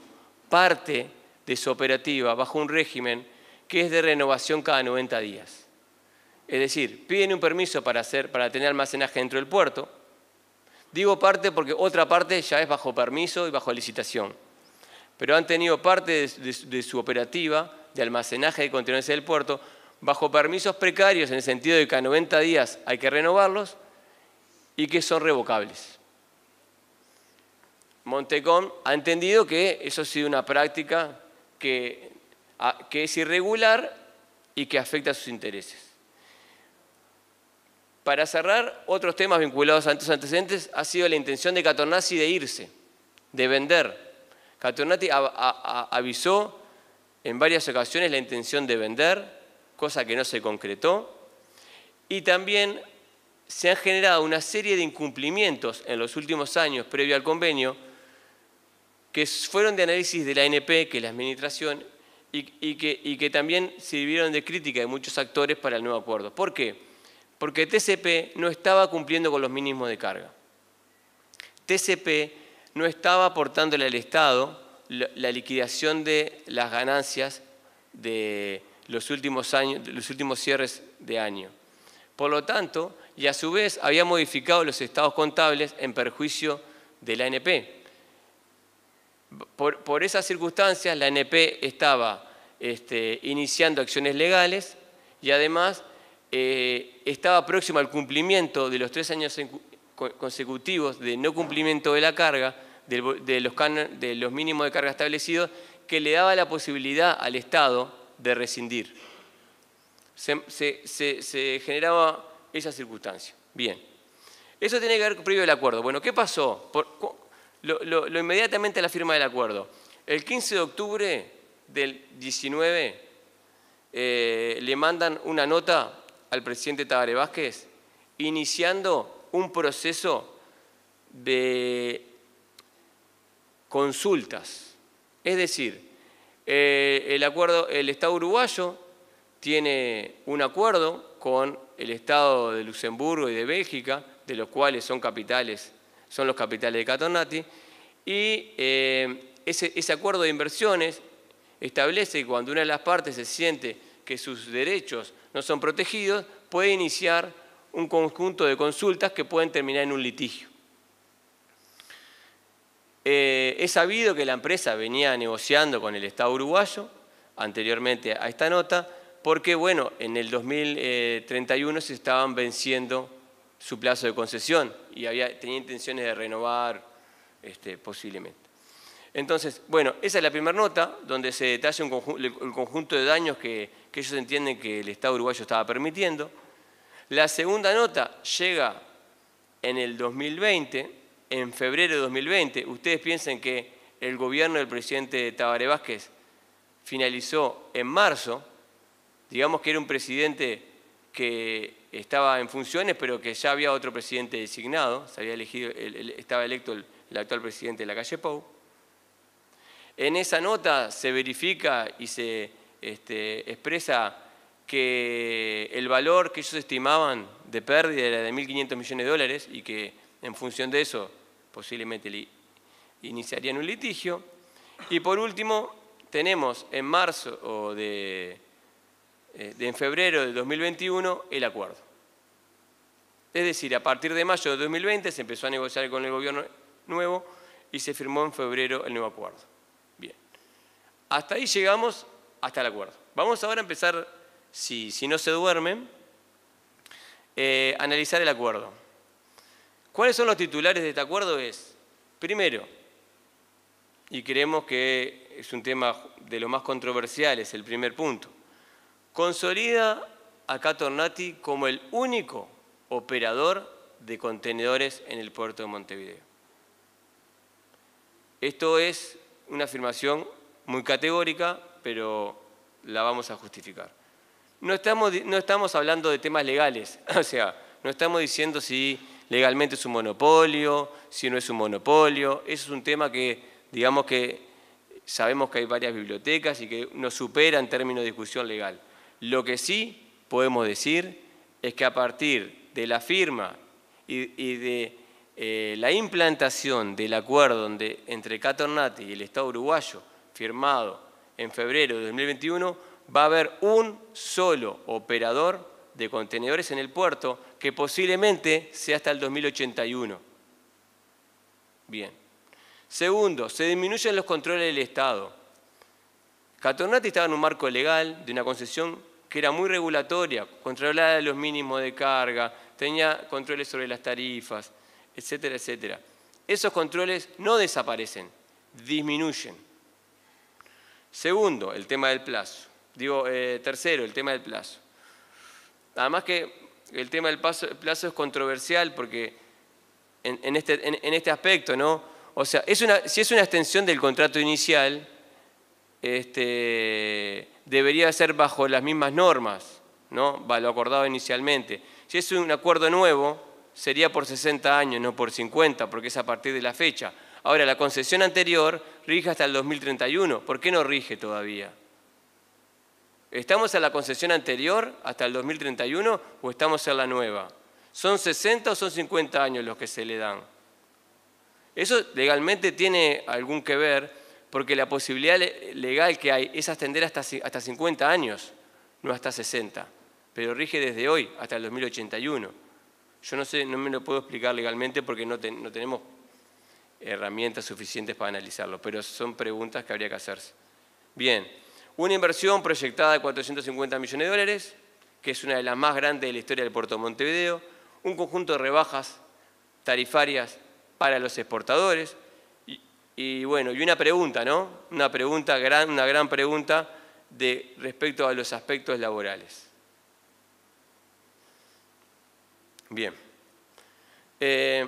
parte de su operativa bajo un régimen que es de renovación cada 90 días. Es decir, piden un permiso para, tener almacenaje dentro del puerto. Digo parte porque otra parte ya es bajo permiso y bajo licitación. Pero han tenido parte de, su operativa de almacenaje de contenedores del puerto bajo permisos precarios en el sentido de que a 90 días hay que renovarlos y que son revocables. Montecón ha entendido que eso ha sido una práctica que es irregular y que afecta a sus intereses. Para cerrar, otros temas vinculados a estos antecedentes ha sido la intención de Catornati de irse, de vender. Catornati avisó en varias ocasiones la intención de vender, cosa que no se concretó. Y también se han generado una serie de incumplimientos en los últimos años previo al convenio que fueron de análisis de la ANP, que es la Administración, y, que, y que también sirvieron de crítica de muchos actores para el nuevo acuerdo. ¿Por qué? porque TCP no estaba cumpliendo con los mínimos de carga. TCP no estaba aportándole al Estado la liquidación de las ganancias de los últimos, años, los últimos cierres de año. Por lo tanto, y a su vez había modificado los estados contables en perjuicio de la NP. Por, esas circunstancias, la NP estaba este, iniciando acciones legales y además eh, estaba próximo al cumplimiento de los tres años consecutivos de no cumplimiento de la carga, de los, mínimos de carga establecidos, que le daba la posibilidad al Estado de rescindir. Se, generaba esa circunstancia. Bien. Eso tiene que ver previo el acuerdo. Bueno, ¿qué pasó? lo, inmediatamente a la firma del acuerdo. El 15 de octubre del 19 eh, le mandan una nota al presidente Tabare Vázquez iniciando un proceso de consultas. Es decir, eh, el, acuerdo, el Estado uruguayo tiene un acuerdo con el Estado de Luxemburgo y de Bélgica, de los cuales son capitales, son los capitales de Catornati, y eh, ese acuerdo de inversiones establece que cuando una de las partes se siente que sus derechos no son protegidos, puede iniciar un conjunto de consultas que pueden terminar en un litigio. Eh, es sabido que la empresa venía negociando con el Estado uruguayo, anteriormente a esta nota, porque bueno, en el 2031 se estaban venciendo su plazo de concesión y había, tenía intenciones de renovar este, posiblemente. Entonces, bueno, esa es la primera nota donde se detalla el conjunto de daños que, ellos entienden que el Estado uruguayo estaba permitiendo. La segunda nota llega en el 2020, en febrero de 2020. Ustedes piensen que el gobierno del presidente Tabaré Vázquez finalizó en marzo. Digamos que era un presidente que estaba en funciones, pero que ya había otro presidente designado. Se había elegido, estaba electo el, actual presidente de la calle Pou. En esa nota se verifica y se este, expresa que el valor que ellos estimaban de pérdida era de 1.500 millones de dólares y que en función de eso posiblemente iniciarían un litigio. Y por último, tenemos en marzo o de, eh, en febrero de 2021 el acuerdo. Es decir, a partir de mayo de 2020 se empezó a negociar con el gobierno nuevo y se firmó en febrero el nuevo acuerdo. Hasta ahí llegamos hasta el acuerdo. Vamos ahora a empezar, si, no se duermen, eh, analizar el acuerdo. ¿Cuáles son los titulares de este acuerdo? Es, primero, y creemos que es un tema de lo más controversial, es el primer punto, consolida a Catornati como el único operador de contenedores en el puerto de Montevideo. Esto es una afirmación muy categórica, pero la vamos a justificar. No estamos, hablando de temas legales, o sea, no estamos diciendo si legalmente es un monopolio, si no es un monopolio, eso es un tema que, digamos que sabemos que hay varias bibliotecas y que nos supera en términos de discusión legal. Lo que sí podemos decir es que a partir de la firma y, de eh, la implantación del acuerdo entre Caternati y el Estado uruguayo firmado en febrero de 2021, va a haber un solo operador de contenedores en el puerto que posiblemente sea hasta el 2081. Bien. Segundo, se disminuyen los controles del Estado. Catornati estaba en un marco legal de una concesión que era muy regulatoria, controlada los mínimos de carga, tenía controles sobre las tarifas, etcétera, etcétera. Esos controles no desaparecen, disminuyen. Segundo, el tema del plazo. Digo, eh, tercero, el tema del plazo. Además que el tema del plazo, es controversial porque en, este, este, aspecto, ¿no? O sea, si es una extensión del contrato inicial, este, debería ser bajo las mismas normas, ¿no? Lo acordado inicialmente. Si es un acuerdo nuevo, sería por 60 años, no por 50, porque es a partir de la fecha. Ahora, la concesión anterior rige hasta el 2031. ¿Por qué no rige todavía? ¿Estamos en la concesión anterior hasta el 2031 o estamos en la nueva? ¿Son 60 o son 50 años los que se le dan? Eso legalmente tiene algún que ver porque la posibilidad legal que hay es ascender hasta, hasta 50 años, no hasta 60, pero rige desde hoy hasta el 2081. Yo no sé, no me lo puedo explicar legalmente porque no tenemos herramientas suficientes para analizarlo, pero son preguntas que habría que hacerse. Bien, una inversión proyectada de 450 millones de dólares, que es una de las más grandes de la historia del puerto de Montevideo, un conjunto de rebajas tarifarias para los exportadores, y, bueno, y una pregunta, ¿no? Una pregunta, gran, una gran pregunta de respecto a los aspectos laborales. Bien. Eh,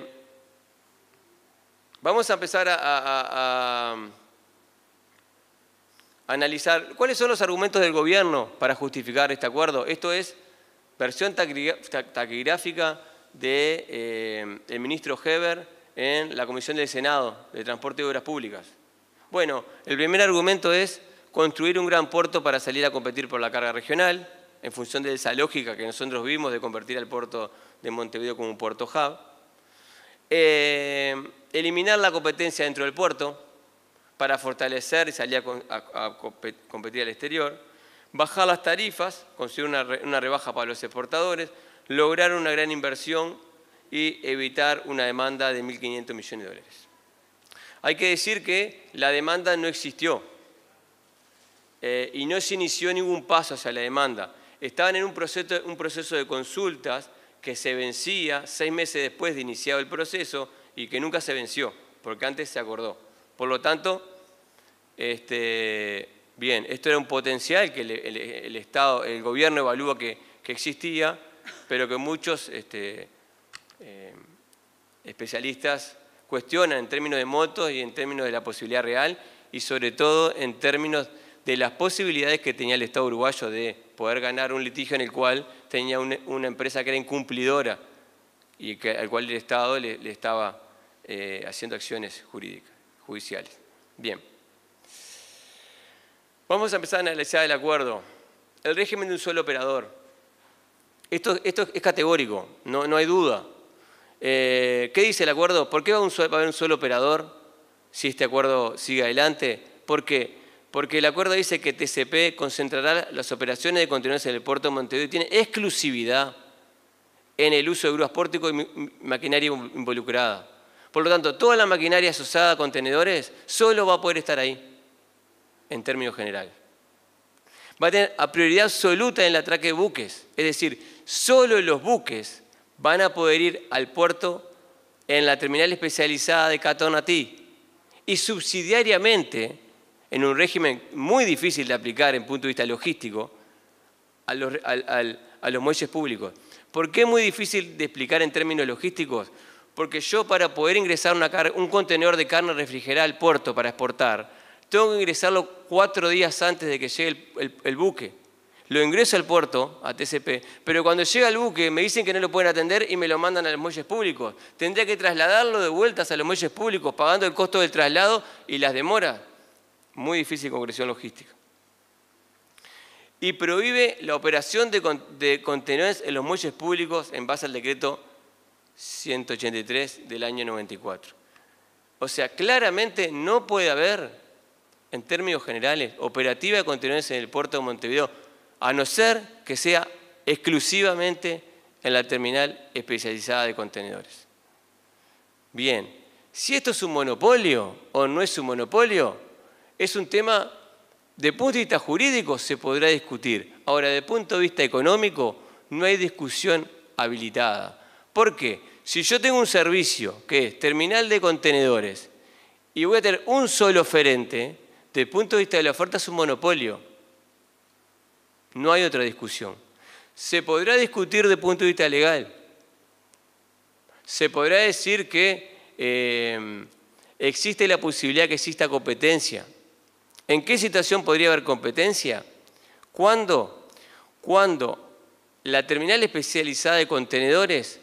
Vamos a empezar a, analizar cuáles son los argumentos del gobierno para justificar este acuerdo. Esto es versión taquigráfica del de, eh, ministro Heber en la Comisión del Senado de Transporte y Obras Públicas. Bueno, el primer argumento es construir un gran puerto para salir a competir por la carga regional, en función de esa lógica que nosotros vimos de convertir al puerto de Montevideo como un puerto hub. Eh, eliminar la competencia dentro del puerto para fortalecer y salir a, competir al exterior, bajar las tarifas, conseguir una, rebaja para los exportadores, lograr una gran inversión y evitar una demanda de 1.500 millones de dólares. Hay que decir que la demanda no existió eh, y no se inició ningún paso hacia la demanda. Estaban en un proceso, un proceso de consultas que se vencía seis meses después de iniciado el proceso y que nunca se venció, porque antes se acordó. Por lo tanto, este, bien, esto era un potencial que el, Estado, el gobierno evalúa que, existía, pero que muchos este, eh, especialistas cuestionan en términos de motos y en términos de la posibilidad real y sobre todo en términos de las posibilidades que tenía el Estado uruguayo de poder ganar un litigio en el cual tenía una, empresa que era incumplidora y al cual el Estado le estaba eh, haciendo acciones jurídicas, judiciales. Bien. Vamos a empezar a analizar el acuerdo. El régimen de un solo operador. Esto, esto es categórico, no, hay duda. Eh, ¿Qué dice el acuerdo? ¿Por qué va, a haber un solo operador si este acuerdo sigue adelante? ¿Por qué? Porque el acuerdo dice que TCP concentrará las operaciones de contenedores en el puerto de Montevideo y tiene exclusividad en el uso de grúas pórticos y maquinaria involucrada. Por lo tanto, toda la maquinaria asociada a contenedores solo va a poder estar ahí, en términos generales. Va a tener prioridad absoluta en el atraque de buques, es decir, solo los buques van a poder ir al puerto en la terminal especializada de Catonati y subsidiariamente, en un régimen muy difícil de aplicar en punto de vista logístico, a los, a los muelles públicos. ¿Por qué es muy difícil de explicar en términos logísticos? Porque yo para poder ingresar un contenedor de carne refrigerada al puerto para exportar, tengo que ingresarlo cuatro días antes de que llegue el, buque. Lo ingreso al puerto, a TCP, pero cuando llega el buque me dicen que no lo pueden atender y me lo mandan a los muelles públicos. Tendría que trasladarlo de vueltas a los muelles públicos, pagando el costo del traslado y las demoras. Muy difícil congresión logística. Y prohíbe la operación de contenedores en los muelles públicos en base al decreto 183 del año 94. O sea, claramente no puede haber, en términos generales, operativa de contenedores en el puerto de Montevideo, a no ser que sea exclusivamente en la terminal especializada de contenedores. Bien, si esto es un monopolio o no es un monopolio, es un tema de punto de vista jurídico se podrá discutir. Ahora, de punto de vista económico, no hay discusión habilitada. ¿Por qué? Si yo tengo un servicio que es terminal de contenedores y voy a tener un solo oferente, desde el punto de vista de la oferta es un monopolio. No hay otra discusión. Se podrá discutir desde el punto de vista legal. Se podrá decir que eh, existe la posibilidad que exista competencia. ¿En qué situación podría haber competencia? ¿Cuándo? Cuando la terminal especializada de contenedores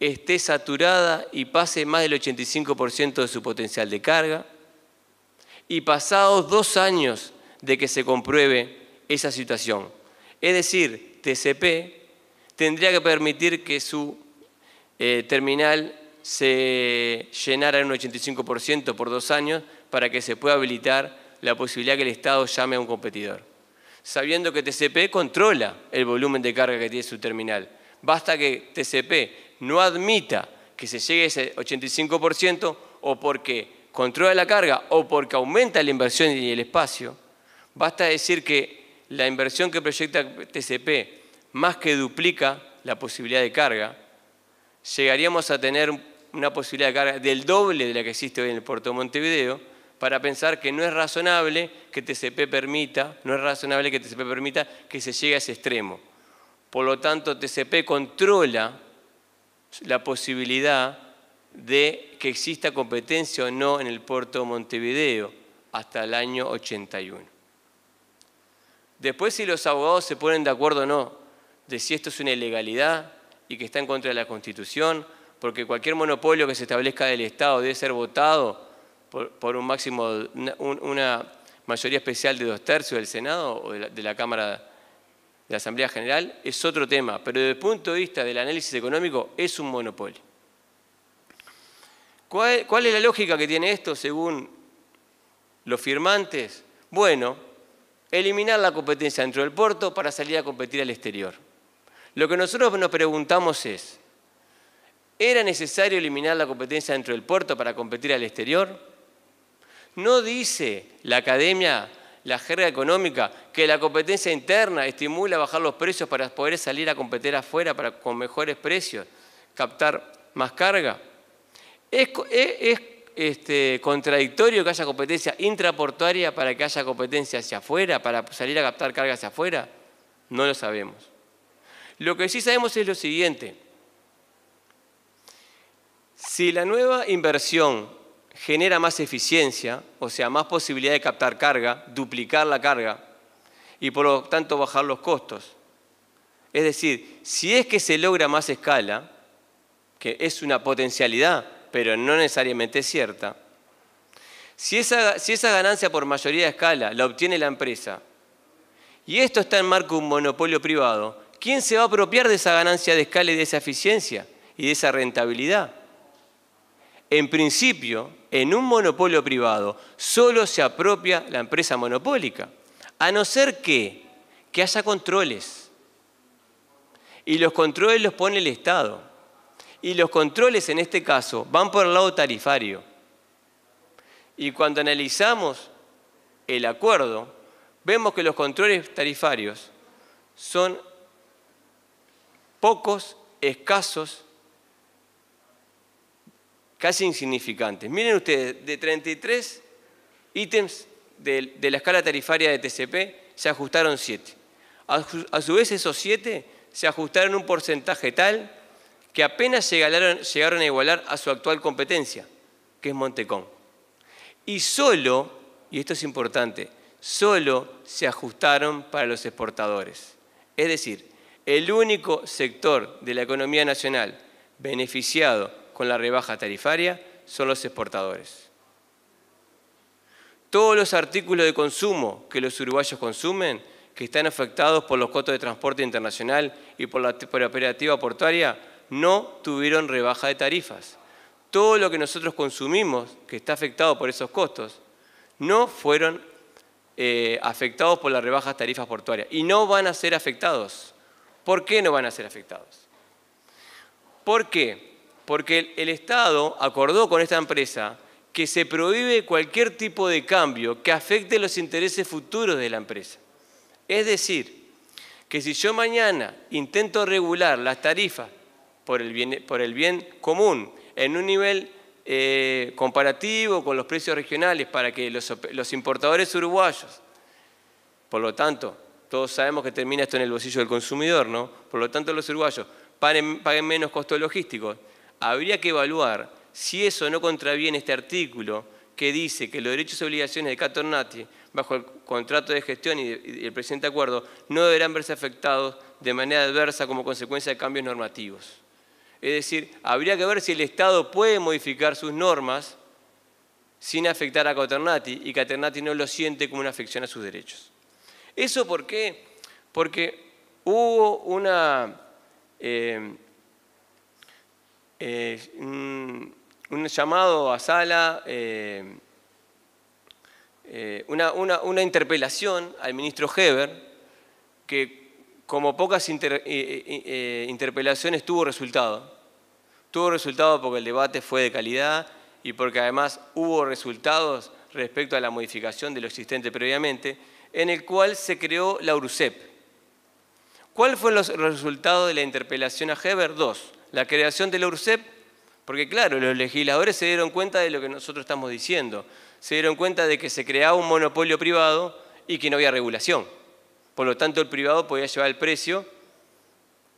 esté saturada y pase más del 85% de su potencial de carga. Y pasados dos años de que se compruebe esa situación. Es decir, TCP tendría que permitir que su eh, terminal se llenara en un 85% por dos años para que se pueda habilitar la posibilidad que el Estado llame a un competidor. Sabiendo que TCP controla el volumen de carga que tiene su terminal. Basta que TCP no admita que se llegue a ese 85% o porque controla la carga o porque aumenta la inversión y el espacio, basta decir que la inversión que proyecta TCP más que duplica la posibilidad de carga, llegaríamos a tener una posibilidad de carga del doble de la que existe hoy en el puerto de Montevideo, para pensar que no es razonable que TCP permita, no es razonable que TCP permita que se llegue a ese extremo. Por lo tanto, TCP controla la posibilidad de que exista competencia o no en el puerto de Montevideo hasta el año 81. Después si los abogados se ponen de acuerdo o no, de si esto es una ilegalidad y que está en contra de la Constitución, porque cualquier monopolio que se establezca del Estado debe ser votado por, un máximo, una, mayoría especial de dos tercios del Senado o de la Cámara de la Asamblea General es otro tema, pero desde el punto de vista del análisis económico es un monopolio. ¿Cuál, cuál es la lógica que tiene esto según los firmantes? Bueno, eliminar la competencia dentro del puerto para salir a competir al exterior. Lo que nosotros nos preguntamos es, ¿era necesario eliminar la competencia dentro del puerto para competir al exterior? ¿No dice la academia la jerga económica, que la competencia interna estimula bajar los precios para poder salir a competir afuera para, con mejores precios, captar más carga. E, es, este, contradictorio que haya competencia intraportuaria para que haya competencia hacia afuera, para salir a captar carga hacia afuera. No lo sabemos. Lo que sí sabemos es lo siguiente. Si la nueva inversión genera más eficiencia, o sea, más posibilidad de captar carga, duplicar la carga y por lo tanto bajar los costos. Es decir, si es que se logra más escala, que es una potencialidad, pero no necesariamente cierta, si esa, si esa ganancia por mayoría de escala la obtiene la empresa y esto está en marco de un monopolio privado, ¿quién se va a apropiar de esa ganancia de escala y de esa eficiencia y de esa rentabilidad? En principio, en un monopolio privado solo se apropia la empresa monopólica, a no ser que, haya controles. Y los controles los pone el Estado. Y los controles en este caso van por el lado tarifario. Y cuando analizamos el acuerdo, vemos que los controles tarifarios son pocos, escasos casi insignificantes. Miren ustedes, de 33 ítems de, la escala tarifaria de TCP, se ajustaron 7. A, su vez, esos 7 se ajustaron un porcentaje tal que apenas llegaron, a igualar a su actual competencia, que es Montecón. Y solo, y esto es importante, solo se ajustaron para los exportadores. Es decir, el único sector de la economía nacional beneficiado con la rebaja tarifaria son los exportadores. Todos los artículos de consumo que los uruguayos consumen, que están afectados por los costos de transporte internacional y por la operativa portuaria, no tuvieron rebaja de tarifas. Todo lo que nosotros consumimos, que está afectado por esos costos, no fueron eh, afectados por las rebajas tarifas portuarias y no van a ser afectados. ¿Por qué no van a ser afectados? Porque porque el Estado acordó con esta empresa que se prohíbe cualquier tipo de cambio que afecte los intereses futuros de la empresa. Es decir, que si yo mañana intento regular las tarifas por el bien, común en un nivel eh, comparativo con los precios regionales para que los, importadores uruguayos, por lo tanto, todos sabemos que termina esto en el bolsillo del consumidor, ¿no? Por lo tanto, los uruguayos paguen, paguen menos costos logísticos, habría que evaluar si eso no contraviene este artículo que dice que los derechos y obligaciones de Caternati bajo el contrato de gestión y, el presente acuerdo no deberán verse afectados de manera adversa como consecuencia de cambios normativos. Es decir, habría que ver si el Estado puede modificar sus normas sin afectar a Caternati y Caternati no lo siente como una afección a sus derechos. ¿Eso por qué? Porque hubo una eh, eh, un, llamado a sala, eh, eh, una, interpelación al ministro Heber, que como pocas interpelaciones tuvo resultado. Tuvo resultado porque el debate fue de calidad y porque además hubo resultados respecto a la modificación de lo existente previamente, en el cual se creó la URUCEP. ¿Cuál fue los resultados de la interpelación a Heber? Dos la creación de la URCEP, porque claro, los legisladores se dieron cuenta de lo que nosotros estamos diciendo, se dieron cuenta de que se creaba un monopolio privado y que no había regulación. Por lo tanto, el privado podía llevar el precio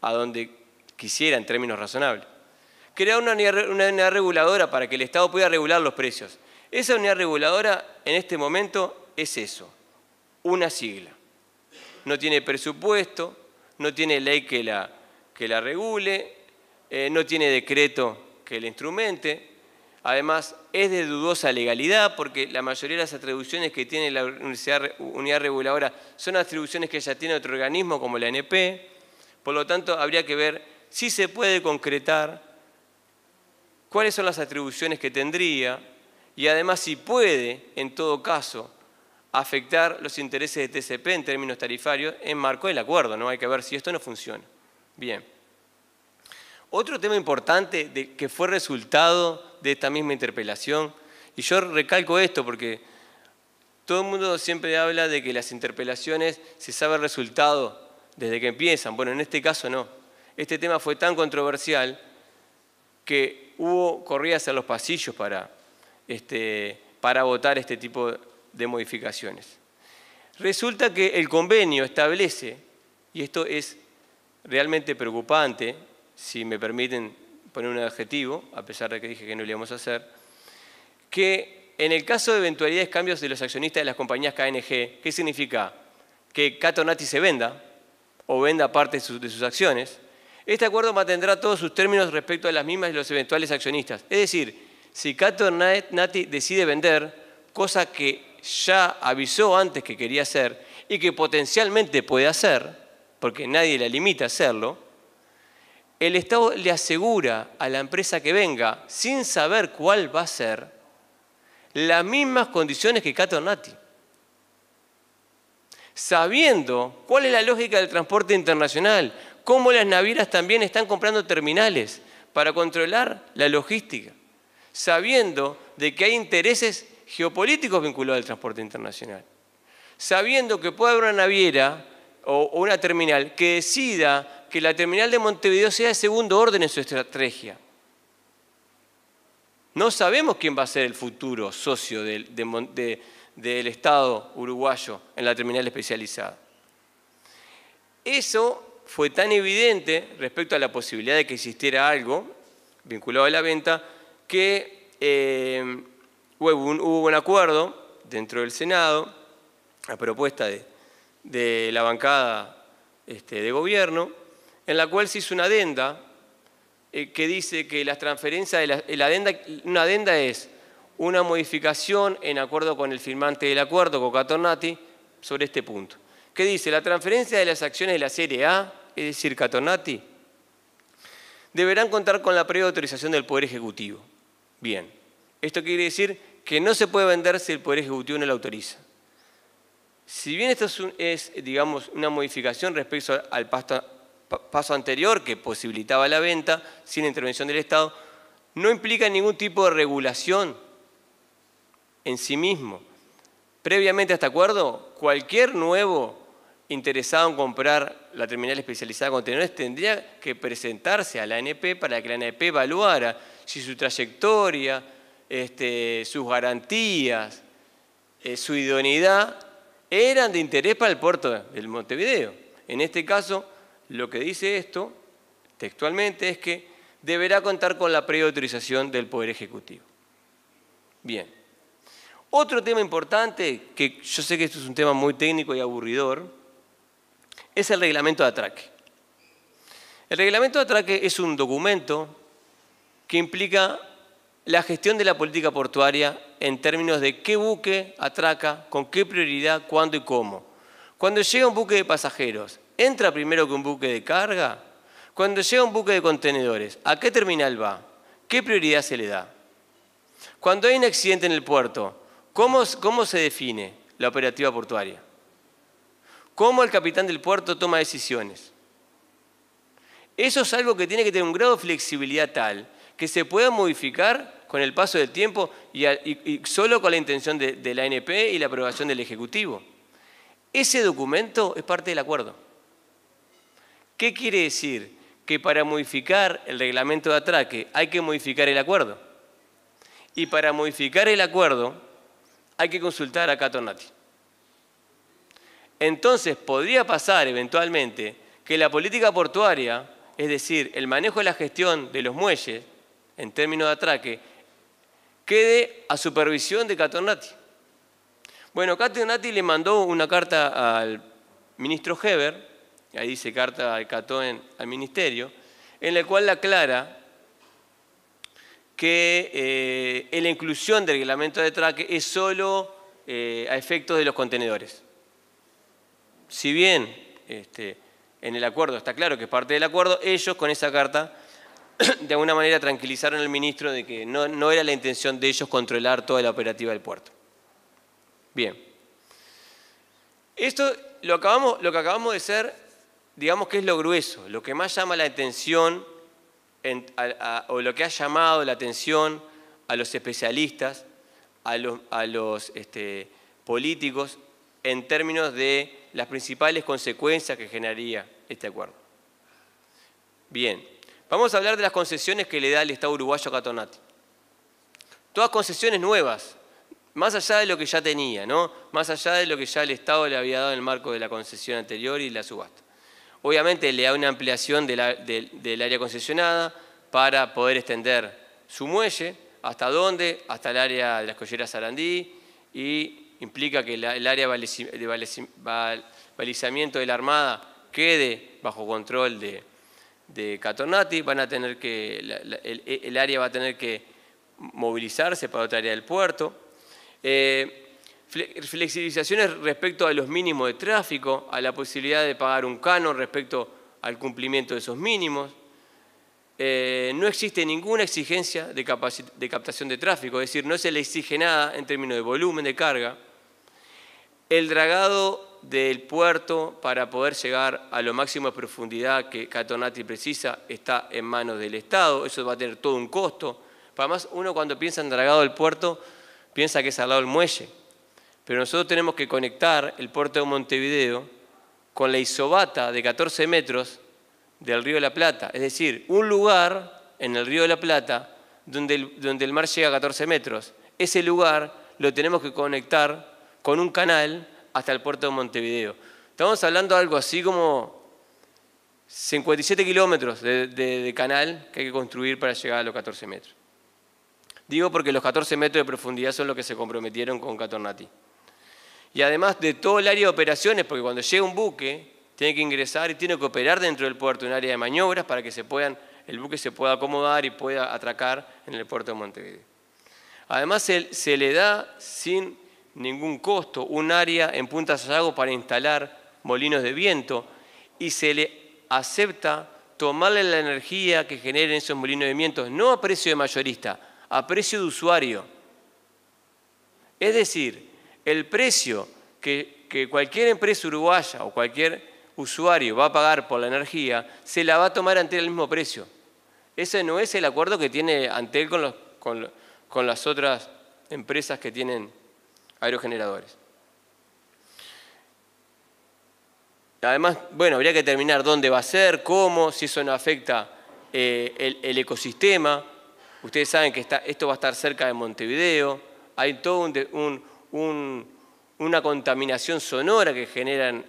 a donde quisiera en términos razonables. Crear una unidad, reguladora para que el Estado pueda regular los precios. Esa unidad reguladora en este momento es eso, una sigla. No tiene presupuesto, no tiene ley que que la regule, eh, no tiene decreto que el instrumente, además es de dudosa legalidad porque la mayoría de las atribuciones que tiene la unidad reguladora son atribuciones que ya tiene otro organismo como la NP, por lo tanto habría que ver si se puede concretar cuáles son las atribuciones que tendría y además si puede, en todo caso, afectar los intereses de TCP en términos tarifarios en marco del acuerdo, ¿no? Hay que ver si esto no funciona. Bien. Otro tema importante que fue resultado de esta misma interpelación, y yo recalco esto porque todo el mundo siempre habla de que las interpelaciones se sabe resultado desde que empiezan. Bueno, en este caso no. Este tema fue tan controversial que hubo corridas a los pasillos para, este, para votar este tipo de modificaciones. Resulta que el convenio establece, y esto es realmente preocupante, si me permiten poner un adjetivo, a pesar de que dije que no lo íbamos a hacer, que en el caso de eventualidades, cambios de los accionistas de las compañías KNG, ¿qué significa? Que Nati se venda o venda parte de sus, acciones, este acuerdo mantendrá todos sus términos respecto a las mismas y los eventuales accionistas. Es decir, si Cato Nati decide vender, cosa que ya avisó antes que quería hacer y que potencialmente puede hacer, porque nadie la limita a hacerlo, el Estado le asegura a la empresa que venga, sin saber cuál va a ser, las mismas condiciones que Cato Sabiendo cuál es la lógica del transporte internacional, cómo las navieras también están comprando terminales para controlar la logística, sabiendo de que hay intereses geopolíticos vinculados al transporte internacional, sabiendo que puede haber una naviera o una terminal que decida que la terminal de Montevideo sea de segundo orden en su estrategia. No sabemos quién va a ser el futuro socio del, Estado uruguayo en la terminal especializada. Eso fue tan evidente respecto a la posibilidad de que existiera algo vinculado a la venta que eh, hubo, un, acuerdo dentro del Senado a propuesta de, la bancada este, de gobierno en la cual se hizo una adenda eh, que dice que las transferencias, de la, eh, una adenda es una modificación en acuerdo con el firmante del acuerdo, con Catornati, sobre este punto. ¿Qué dice? La transferencia de las acciones de la serie A, es decir, Catornati, deberán contar con la previa autorización del Poder Ejecutivo. Bien, esto quiere decir que no se puede vender si el Poder Ejecutivo no la autoriza. Si bien esto es, digamos, una modificación respecto al pasto paso anterior que posibilitaba la venta sin intervención del Estado, no implica ningún tipo de regulación en sí mismo. Previamente a este acuerdo, cualquier nuevo interesado en comprar la terminal especializada de contenedores tendría que presentarse a la ANP para que la ANP evaluara si su trayectoria, este, sus garantías, eh, su idoneidad eran de interés para el puerto del Montevideo. En este caso, lo que dice esto textualmente es que deberá contar con la preautorización del Poder Ejecutivo. Bien. Otro tema importante, que yo sé que esto es un tema muy técnico y aburridor, es el reglamento de atraque. El reglamento de atraque es un documento que implica la gestión de la política portuaria en términos de qué buque atraca, con qué prioridad, cuándo y cómo. Cuando llega un buque de pasajeros, entra primero que un buque de carga? Cuando llega un buque de contenedores, ¿a qué terminal va? ¿Qué prioridad se le da? Cuando hay un accidente en el puerto, ¿cómo, se define la operativa portuaria? ¿Cómo el capitán del puerto toma decisiones? Eso es algo que tiene que tener un grado de flexibilidad tal que se pueda modificar con el paso del tiempo y, solo con la intención de, de la ANP y la aprobación del Ejecutivo. Ese documento es parte del acuerdo. ¿Qué quiere decir? Que para modificar el reglamento de atraque hay que modificar el acuerdo. Y para modificar el acuerdo hay que consultar a Catornati. Entonces podría pasar eventualmente que la política portuaria, es decir, el manejo de la gestión de los muelles en términos de atraque, quede a supervisión de Catornati. Bueno, Catornati le mandó una carta al ministro Heber ahí dice carta de Catón al ministerio, en la cual aclara que eh, la inclusión del reglamento de traque es solo eh, a efectos de los contenedores. Si bien este, en el acuerdo está claro que es parte del acuerdo, ellos con esa carta de alguna manera tranquilizaron al ministro de que no, no era la intención de ellos controlar toda la operativa del puerto. Bien. Esto lo, acabamos, lo que acabamos de hacer digamos que es lo grueso, lo que más llama la atención o lo que ha llamado la atención a los especialistas, a los, este, políticos, en términos de las principales consecuencias que generaría este acuerdo. Bien, vamos a hablar de las concesiones que le da el Estado uruguayo a Catonati. Todas concesiones nuevas, más allá de lo que ya tenía, ¿no? más allá de lo que ya el Estado le había dado en el marco de la concesión anterior y la subasta. Obviamente le da una ampliación del área concesionada para poder extender su muelle, ¿hasta dónde? Hasta el área de las colleras Sarandí y implica que el área de balizamiento de la Armada quede bajo control de, Catornati, van a tener que, el, área va a tener que movilizarse para otra área del puerto. Eh, flexibilizaciones respecto a los mínimos de tráfico, a la posibilidad de pagar un canon respecto al cumplimiento de esos mínimos. Eh, no existe ninguna exigencia de, captación de tráfico, es decir, no se le exige nada en términos de volumen de carga. El dragado del puerto para poder llegar a lo máximo de profundidad que Catonati precisa está en manos del Estado, eso va a tener todo un costo. Además, uno cuando piensa en dragado del puerto piensa que es al lado del muelle, pero nosotros tenemos que conectar el puerto de Montevideo con la isobata de 14 metros del río de la Plata. Es decir, un lugar en el río de la Plata donde el, mar llega a 14 metros. Ese lugar lo tenemos que conectar con un canal hasta el puerto de Montevideo. Estamos hablando de algo así como 57 kilómetros de, de, canal que hay que construir para llegar a los 14 metros. Digo porque los 14 metros de profundidad son los que se comprometieron con Catornati y además de todo el área de operaciones, porque cuando llega un buque, tiene que ingresar y tiene que operar dentro del puerto, un área de maniobras para que se puedan, el buque se pueda acomodar y pueda atracar en el puerto de Montevideo. Además, se, le da sin ningún costo un área en Punta Sayago para instalar molinos de viento y se le acepta tomarle la energía que generen esos molinos de viento, no a precio de mayorista, a precio de usuario. Es decir, el precio que, cualquier empresa uruguaya o cualquier usuario va a pagar por la energía, se la va a tomar ante el mismo precio. Ese no es el acuerdo que tiene ante con, con, las otras empresas que tienen aerogeneradores. Además, bueno, habría que determinar dónde va a ser, cómo, si eso no afecta eh, el, ecosistema. Ustedes saben que esto va a estar cerca de Montevideo. Hay todo un, una contaminación sonora que generan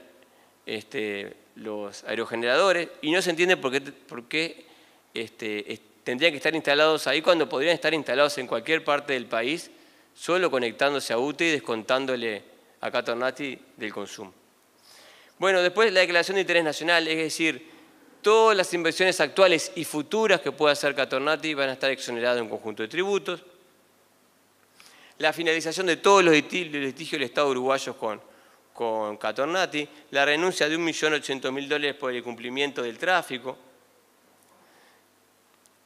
este, los aerogeneradores y no se entiende por qué, este, tendrían que estar instalados ahí cuando podrían estar instalados en cualquier parte del país, solo conectándose a UTE y descontándole a Catornati del consumo. Bueno, después la declaración de interés nacional, es decir, todas las inversiones actuales y futuras que pueda hacer Catornati van a estar exoneradas en un conjunto de tributos la finalización de todos los litigios del Estado uruguayo con, con Catornati, la renuncia de 1.800.000 dólares por el cumplimiento del tráfico.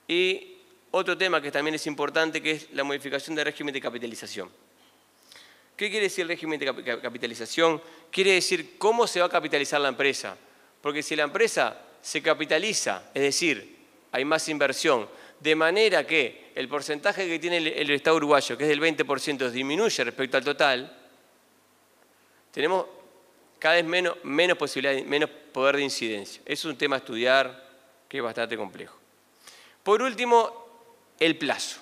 Y otro tema que también es importante, que es la modificación del régimen de capitalización. ¿Qué quiere decir el régimen de capitalización? Quiere decir cómo se va a capitalizar la empresa. Porque si la empresa se capitaliza, es decir, hay más inversión, de manera que el porcentaje que tiene el, Estado uruguayo, que es del 20%, disminuye respecto al total, tenemos cada vez menos, posibilidad, menos poder de incidencia. Es un tema a estudiar que es bastante complejo. Por último, el plazo.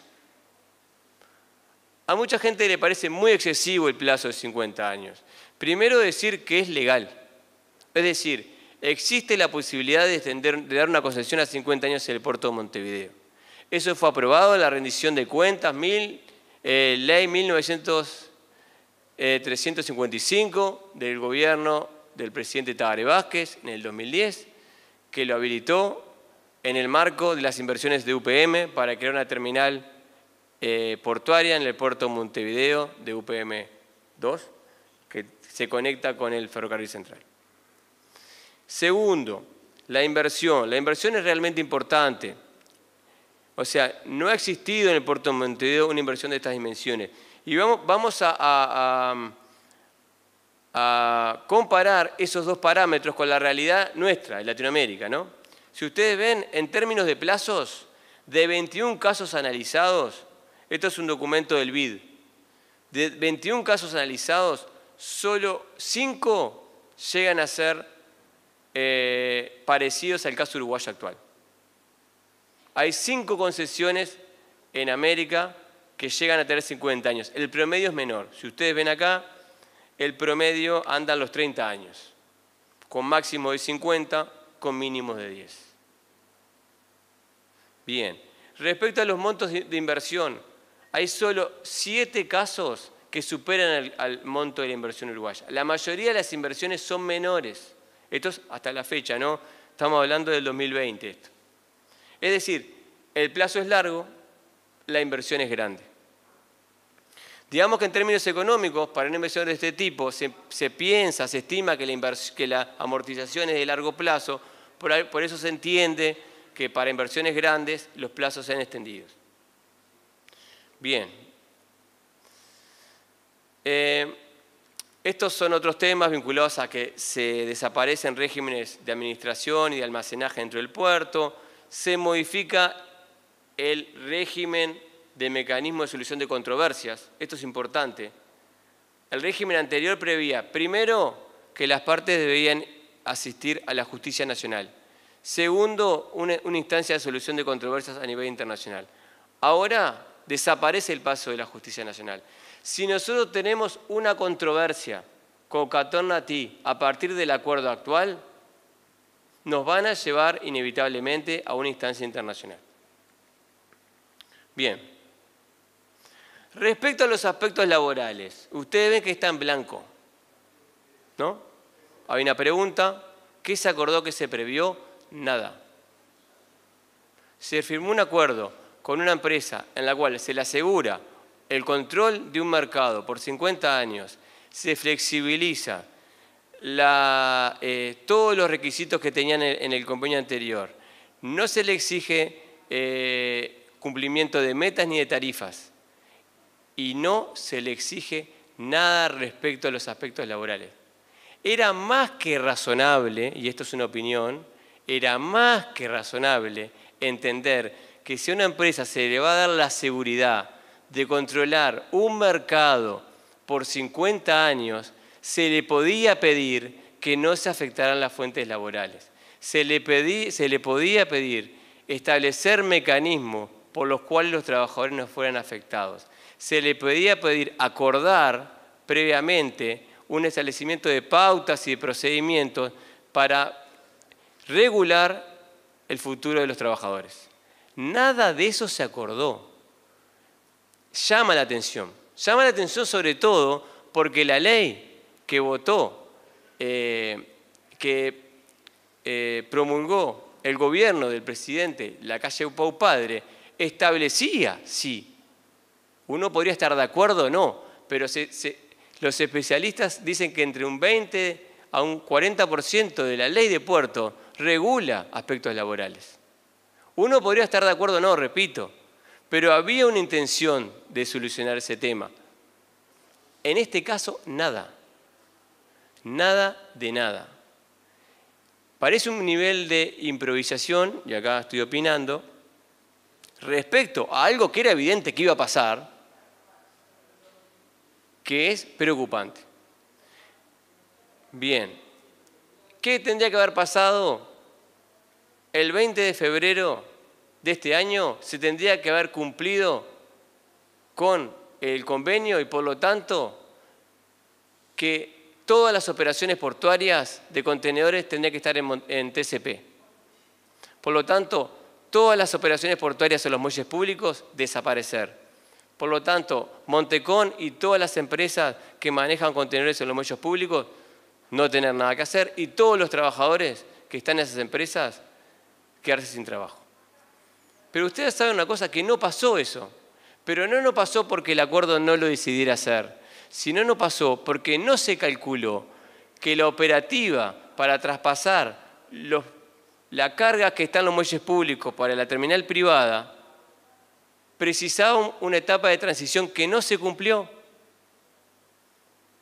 A mucha gente le parece muy excesivo el plazo de 50 años. Primero decir que es legal. Es decir, existe la posibilidad de, extender, de dar una concesión a 50 años en el puerto de Montevideo. Eso fue aprobado, en la rendición de cuentas, eh, ley 1900, eh, del gobierno del presidente Tabaré Vázquez en el 2010, que lo habilitó en el marco de las inversiones de UPM para crear una terminal eh, portuaria en el puerto Montevideo de UPM 2, que se conecta con el ferrocarril central. Segundo, la inversión. La inversión es realmente importante o sea, no ha existido en el puerto de Montevideo una inversión de estas dimensiones. Y vamos, a, comparar esos dos parámetros con la realidad nuestra, en Latinoamérica. ¿no? Si ustedes ven, en términos de plazos, de 21 casos analizados, esto es un documento del BID, de 21 casos analizados, solo 5 llegan a ser eh, parecidos al caso uruguayo actual. Hay cinco concesiones en América que llegan a tener 50 años. El promedio es menor. Si ustedes ven acá, el promedio anda a los 30 años, con máximo de 50, con mínimo de 10. Bien, respecto a los montos de inversión, hay solo siete casos que superan el monto de la inversión uruguaya. La mayoría de las inversiones son menores. Esto es hasta la fecha, ¿no? Estamos hablando del 2020. Esto. Es decir, el plazo es largo, la inversión es grande. Digamos que en términos económicos, para una inversión de este tipo, se, piensa, se estima que la, amortización es de largo plazo, por, eso se entiende que para inversiones grandes los plazos sean extendidos. Bien. Eh, estos son otros temas vinculados a que se desaparecen regímenes de administración y de almacenaje dentro del puerto, se modifica el régimen de mecanismo de solución de controversias. Esto es importante. El régimen anterior prevía, primero, que las partes debían asistir a la justicia nacional. Segundo, una, instancia de solución de controversias a nivel internacional. Ahora desaparece el paso de la justicia nacional. Si nosotros tenemos una controversia con Catorna a partir del acuerdo actual, nos van a llevar inevitablemente a una instancia internacional. Bien. Respecto a los aspectos laborales, ustedes ven que está en blanco. ¿No? Hay una pregunta. ¿Qué se acordó que se previó? Nada. Se firmó un acuerdo con una empresa en la cual se le asegura el control de un mercado por 50 años, se flexibiliza eh, todos los requisitos que tenían en el convenio anterior. No se le exige eh, cumplimiento de metas ni de tarifas y no se le exige nada respecto a los aspectos laborales. Era más que razonable, y esto es una opinión, era más que razonable entender que si a una empresa se le va a dar la seguridad de controlar un mercado por 50 años se le podía pedir que no se afectaran las fuentes laborales. Se le, podía pedir establecer mecanismos por los cuales los trabajadores no fueran afectados. Se le podía pedir acordar previamente un establecimiento de pautas y de procedimientos para regular el futuro de los trabajadores. Nada de eso se acordó. Llama la atención. Llama la atención sobre todo porque la ley que votó, eh, que eh, promulgó el gobierno del presidente, la calle Pau Padre, establecía, sí. Uno podría estar de acuerdo o no, pero los especialistas dicen que entre un 20 a un 40% de la ley de puerto regula aspectos laborales. Uno podría estar de acuerdo o no, repito, pero había una intención de solucionar ese tema. En este caso, nada. Nada de nada. Parece un nivel de improvisación, y acá estoy opinando, respecto a algo que era evidente que iba a pasar, que es preocupante. Bien, ¿qué tendría que haber pasado? El 20 de febrero de este año se tendría que haber cumplido con el convenio y por lo tanto que todas las operaciones portuarias de contenedores tendrían que estar en, TCP. Por lo tanto, todas las operaciones portuarias en los muelles públicos desaparecer. Por lo tanto, Montecón y todas las empresas que manejan contenedores en los muelles públicos no tener nada que hacer y todos los trabajadores que están en esas empresas quedarse sin trabajo. Pero ustedes saben una cosa, que no pasó eso. Pero no no pasó porque el acuerdo no lo decidiera hacer. Si no, no pasó porque no se calculó que la operativa para traspasar la carga que está en los muelles públicos para la terminal privada precisaba una etapa de transición que no se cumplió.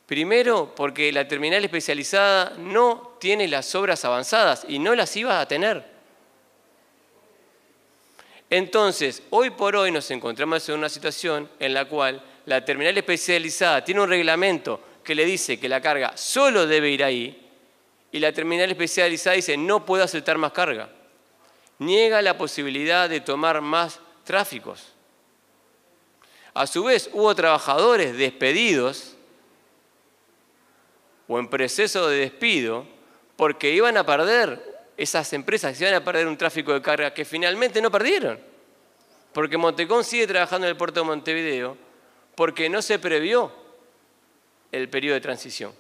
Primero, porque la terminal especializada no tiene las obras avanzadas y no las iba a tener. Entonces, hoy por hoy nos encontramos en una situación en la cual la terminal especializada tiene un reglamento que le dice que la carga solo debe ir ahí y la terminal especializada dice no puedo aceptar más carga. Niega la posibilidad de tomar más tráficos. A su vez, hubo trabajadores despedidos o en proceso de despido porque iban a perder esas empresas, iban a perder un tráfico de carga que finalmente no perdieron. Porque Montecón sigue trabajando en el puerto de Montevideo porque no se previó el periodo de transición.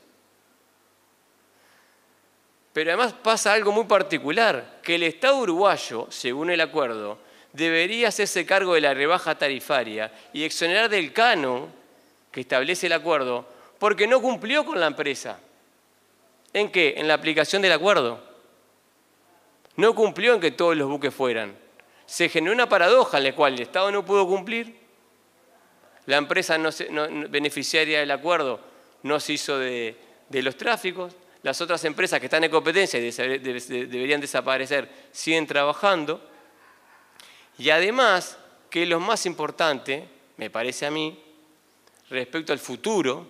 Pero además pasa algo muy particular, que el Estado uruguayo, según el acuerdo, debería hacerse cargo de la rebaja tarifaria y exonerar del canon que establece el acuerdo, porque no cumplió con la empresa. ¿En qué? En la aplicación del acuerdo. No cumplió en que todos los buques fueran. Se generó una paradoja en la cual el Estado no pudo cumplir la empresa no beneficiaria del acuerdo no se hizo de, los tráficos. Las otras empresas que están en competencia y deberían desaparecer siguen trabajando. Y además, que lo más importante, me parece a mí, respecto al futuro,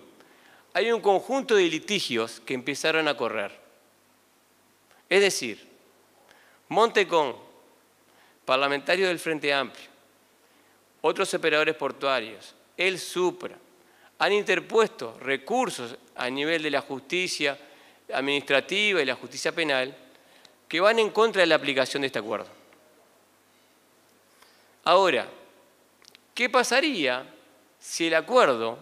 hay un conjunto de litigios que empezaron a correr. Es decir, Montecón, parlamentario del Frente Amplio, otros operadores portuarios, el Supra, han interpuesto recursos a nivel de la justicia administrativa y la justicia penal que van en contra de la aplicación de este acuerdo. Ahora, ¿qué pasaría si el acuerdo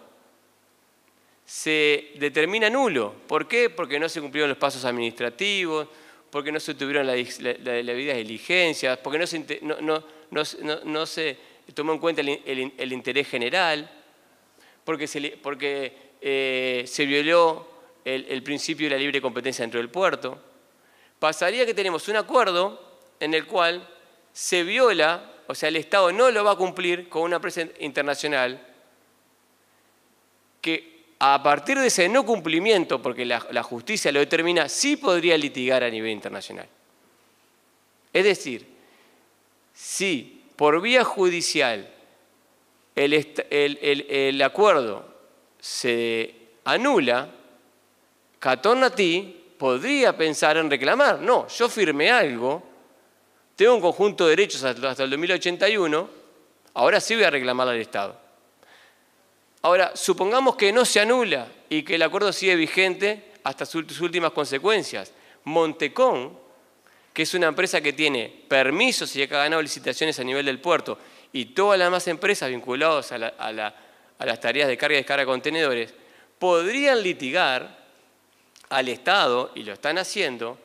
se determina nulo? ¿Por qué? Porque no se cumplieron los pasos administrativos, porque no se tuvieron las la, diligencias, porque no se tomó en cuenta el, interés general, porque se, porque, eh, se violó el, principio de la libre competencia dentro del puerto. Pasaría que tenemos un acuerdo en el cual se viola, o sea, el Estado no lo va a cumplir con una empresa internacional que a partir de ese no cumplimiento, porque la, justicia lo determina, sí podría litigar a nivel internacional. Es decir, sí por vía judicial el, acuerdo se anula, Catornati podría pensar en reclamar. No, yo firmé algo, tengo un conjunto de derechos hasta el 2081, ahora sí voy a reclamar al Estado. Ahora, supongamos que no se anula y que el acuerdo sigue vigente hasta sus últimas consecuencias. Montecón que es una empresa que tiene permisos y que ha ganado licitaciones a nivel del puerto, y todas las demás empresas vinculadas a, las tareas de carga y descarga de contenedores, podrían litigar al Estado, y lo están haciendo,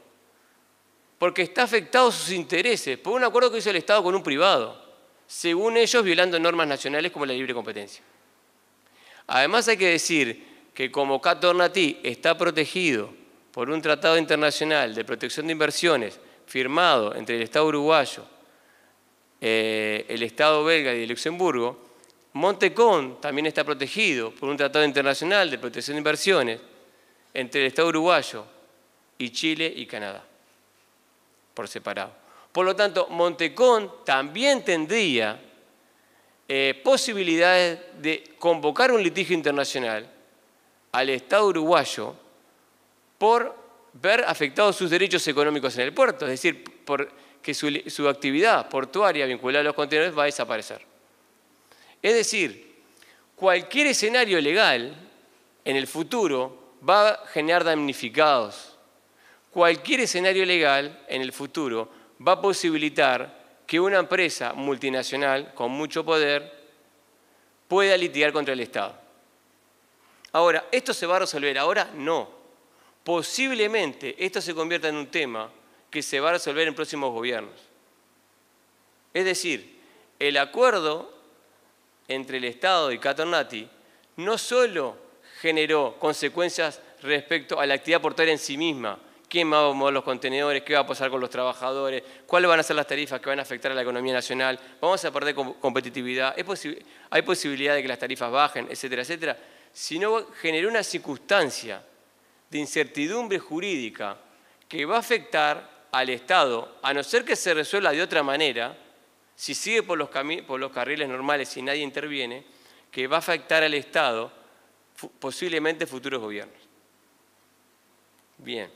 porque está afectado sus intereses por un acuerdo que hizo el Estado con un privado, según ellos violando normas nacionales como la libre competencia. Además hay que decir que como Catornati está protegido por un tratado internacional de protección de inversiones firmado entre el Estado uruguayo, eh, el Estado belga y el Luxemburgo, Montecón también está protegido por un tratado internacional de protección de inversiones entre el Estado uruguayo y Chile y Canadá, por separado. Por lo tanto, Montecón también tendría eh, posibilidades de convocar un litigio internacional al Estado uruguayo por ver afectados sus derechos económicos en el puerto, es decir, que su, su actividad portuaria vinculada a los contenedores va a desaparecer. Es decir, cualquier escenario legal en el futuro va a generar damnificados. Cualquier escenario legal en el futuro va a posibilitar que una empresa multinacional con mucho poder pueda litigar contra el Estado. Ahora, ¿esto se va a resolver ahora? No posiblemente esto se convierta en un tema que se va a resolver en próximos gobiernos. Es decir, el acuerdo entre el Estado y Catornati no solo generó consecuencias respecto a la actividad portuaria en sí misma, quién va a mover los contenedores, qué va a pasar con los trabajadores, cuáles van a ser las tarifas que van a afectar a la economía nacional, vamos a perder competitividad, hay posibilidad de que las tarifas bajen, etcétera, etcétera, sino generó una circunstancia de incertidumbre jurídica que va a afectar al Estado, a no ser que se resuelva de otra manera, si sigue por los, carriles normales y nadie interviene, que va a afectar al Estado, posiblemente futuros gobiernos. Bien.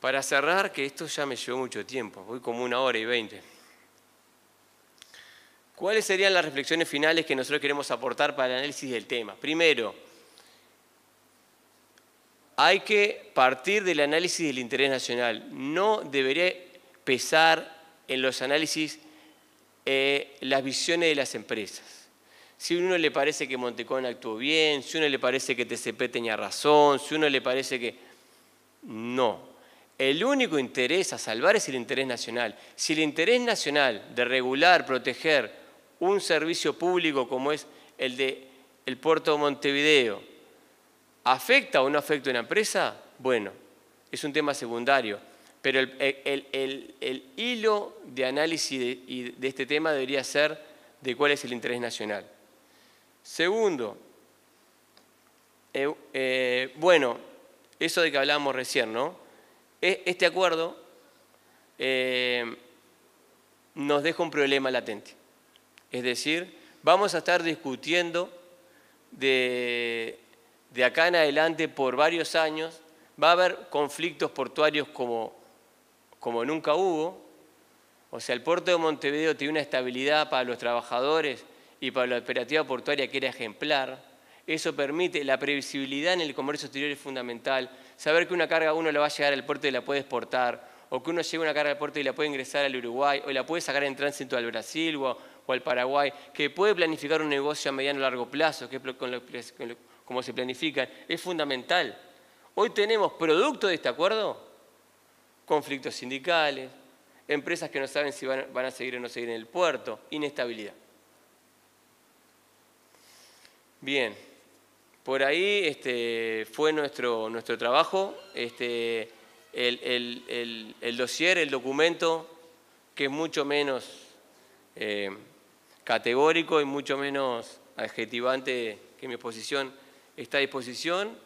Para cerrar, que esto ya me llevó mucho tiempo, voy como una hora y veinte. ¿Cuáles serían las reflexiones finales que nosotros queremos aportar para el análisis del tema? Primero, hay que partir del análisis del interés nacional. No debería pesar en los análisis eh, las visiones de las empresas. Si a uno le parece que Montecón actuó bien, si a uno le parece que TCP tenía razón, si a uno le parece que... No. El único interés a salvar es el interés nacional. Si el interés nacional de regular, proteger un servicio público como es el de el puerto de Montevideo, ¿Afecta o no afecta una empresa? Bueno, es un tema secundario, pero el, hilo de análisis de, este tema debería ser de cuál es el interés nacional. Segundo, eh, eh, bueno, eso de que hablábamos recién, ¿no? E, este acuerdo eh, nos deja un problema latente. Es decir, vamos a estar discutiendo de, de acá en adelante por varios años va a haber conflictos portuarios como, como nunca hubo. O sea, el puerto de Montevideo tiene una estabilidad para los trabajadores y para la operativa portuaria que era ejemplar. Eso permite, la previsibilidad en el comercio exterior es fundamental. Saber que una carga uno la va a llegar al puerto y la puede exportar, o que uno llega una carga al puerto y la puede ingresar al Uruguay, o la puede sacar en tránsito al Brasil o, al Paraguay, que puede planificar un negocio a mediano o largo plazo, que con lo, como se planifican, es fundamental. Hoy tenemos producto de este acuerdo, conflictos sindicales, empresas que no saben si van, a seguir o no seguir en el puerto, inestabilidad. Bien, por ahí este, fue nuestro, nuestro trabajo, este, el, el, el, dossier, el documento, que es mucho menos eh, categórico y mucho menos adjetivante que mi exposición está a disposición.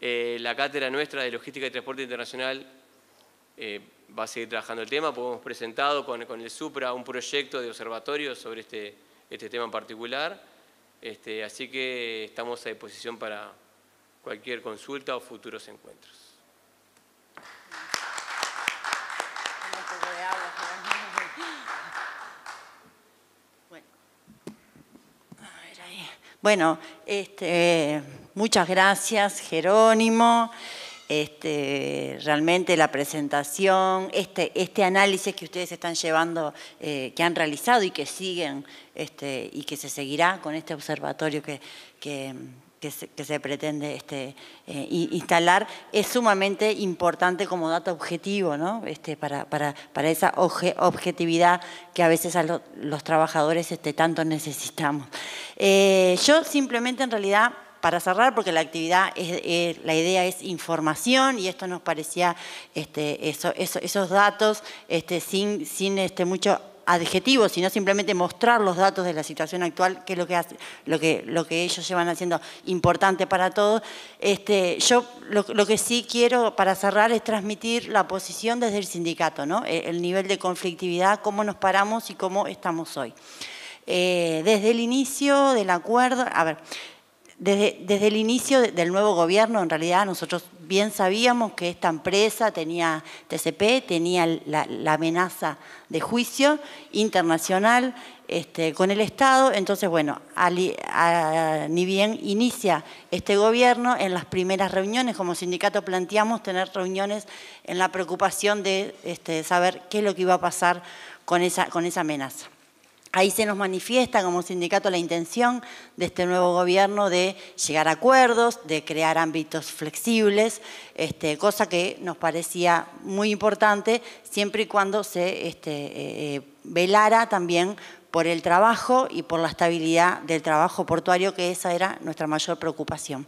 Eh, la cátedra nuestra de Logística y Transporte Internacional eh, va a seguir trabajando el tema. hemos presentado con, el Supra un proyecto de observatorio sobre este, este tema en particular. Este, así que estamos a disposición para cualquier consulta o futuros encuentros. Bueno, este, muchas gracias Jerónimo, este, realmente la presentación, este, este, análisis que ustedes están llevando, eh, que han realizado y que siguen este, y que se seguirá con este observatorio que, que que se, pretende este, eh, instalar es sumamente importante como dato objetivo ¿no? este, para, para, esa objetividad que a veces a los trabajadores este, tanto necesitamos. Eh, yo simplemente en realidad para cerrar, porque la actividad, es, eh, la idea es información y esto nos parecía este, esos datos este, sin, sin este, mucho adjetivos, sino simplemente mostrar los datos de la situación actual, que es lo que, lo que, ellos llevan haciendo importante para todos. Este, yo lo, que sí quiero para cerrar es transmitir la posición desde el sindicato, ¿no? Eh, el, nivel de conflictividad, cómo nos paramos y cómo estamos hoy. Eh, desde el inicio del acuerdo, a ver, desde, el inicio del nuevo gobierno, en realidad, nosotros bien sabíamos que esta empresa tenía TCP, tenía la, amenaza de juicio internacional este, con el Estado. Entonces, bueno, ni bien inicia este gobierno, en las primeras reuniones, como sindicato, planteamos tener reuniones en la preocupación de este, saber qué es lo que iba a pasar con esa amenaza. Ahí se nos manifiesta como sindicato la intención de este nuevo gobierno de llegar a acuerdos, de crear ámbitos flexibles, este, cosa que nos parecía muy importante siempre y cuando se este, eh, eh, velara también por el trabajo y por la estabilidad del trabajo portuario, que esa era nuestra mayor preocupación.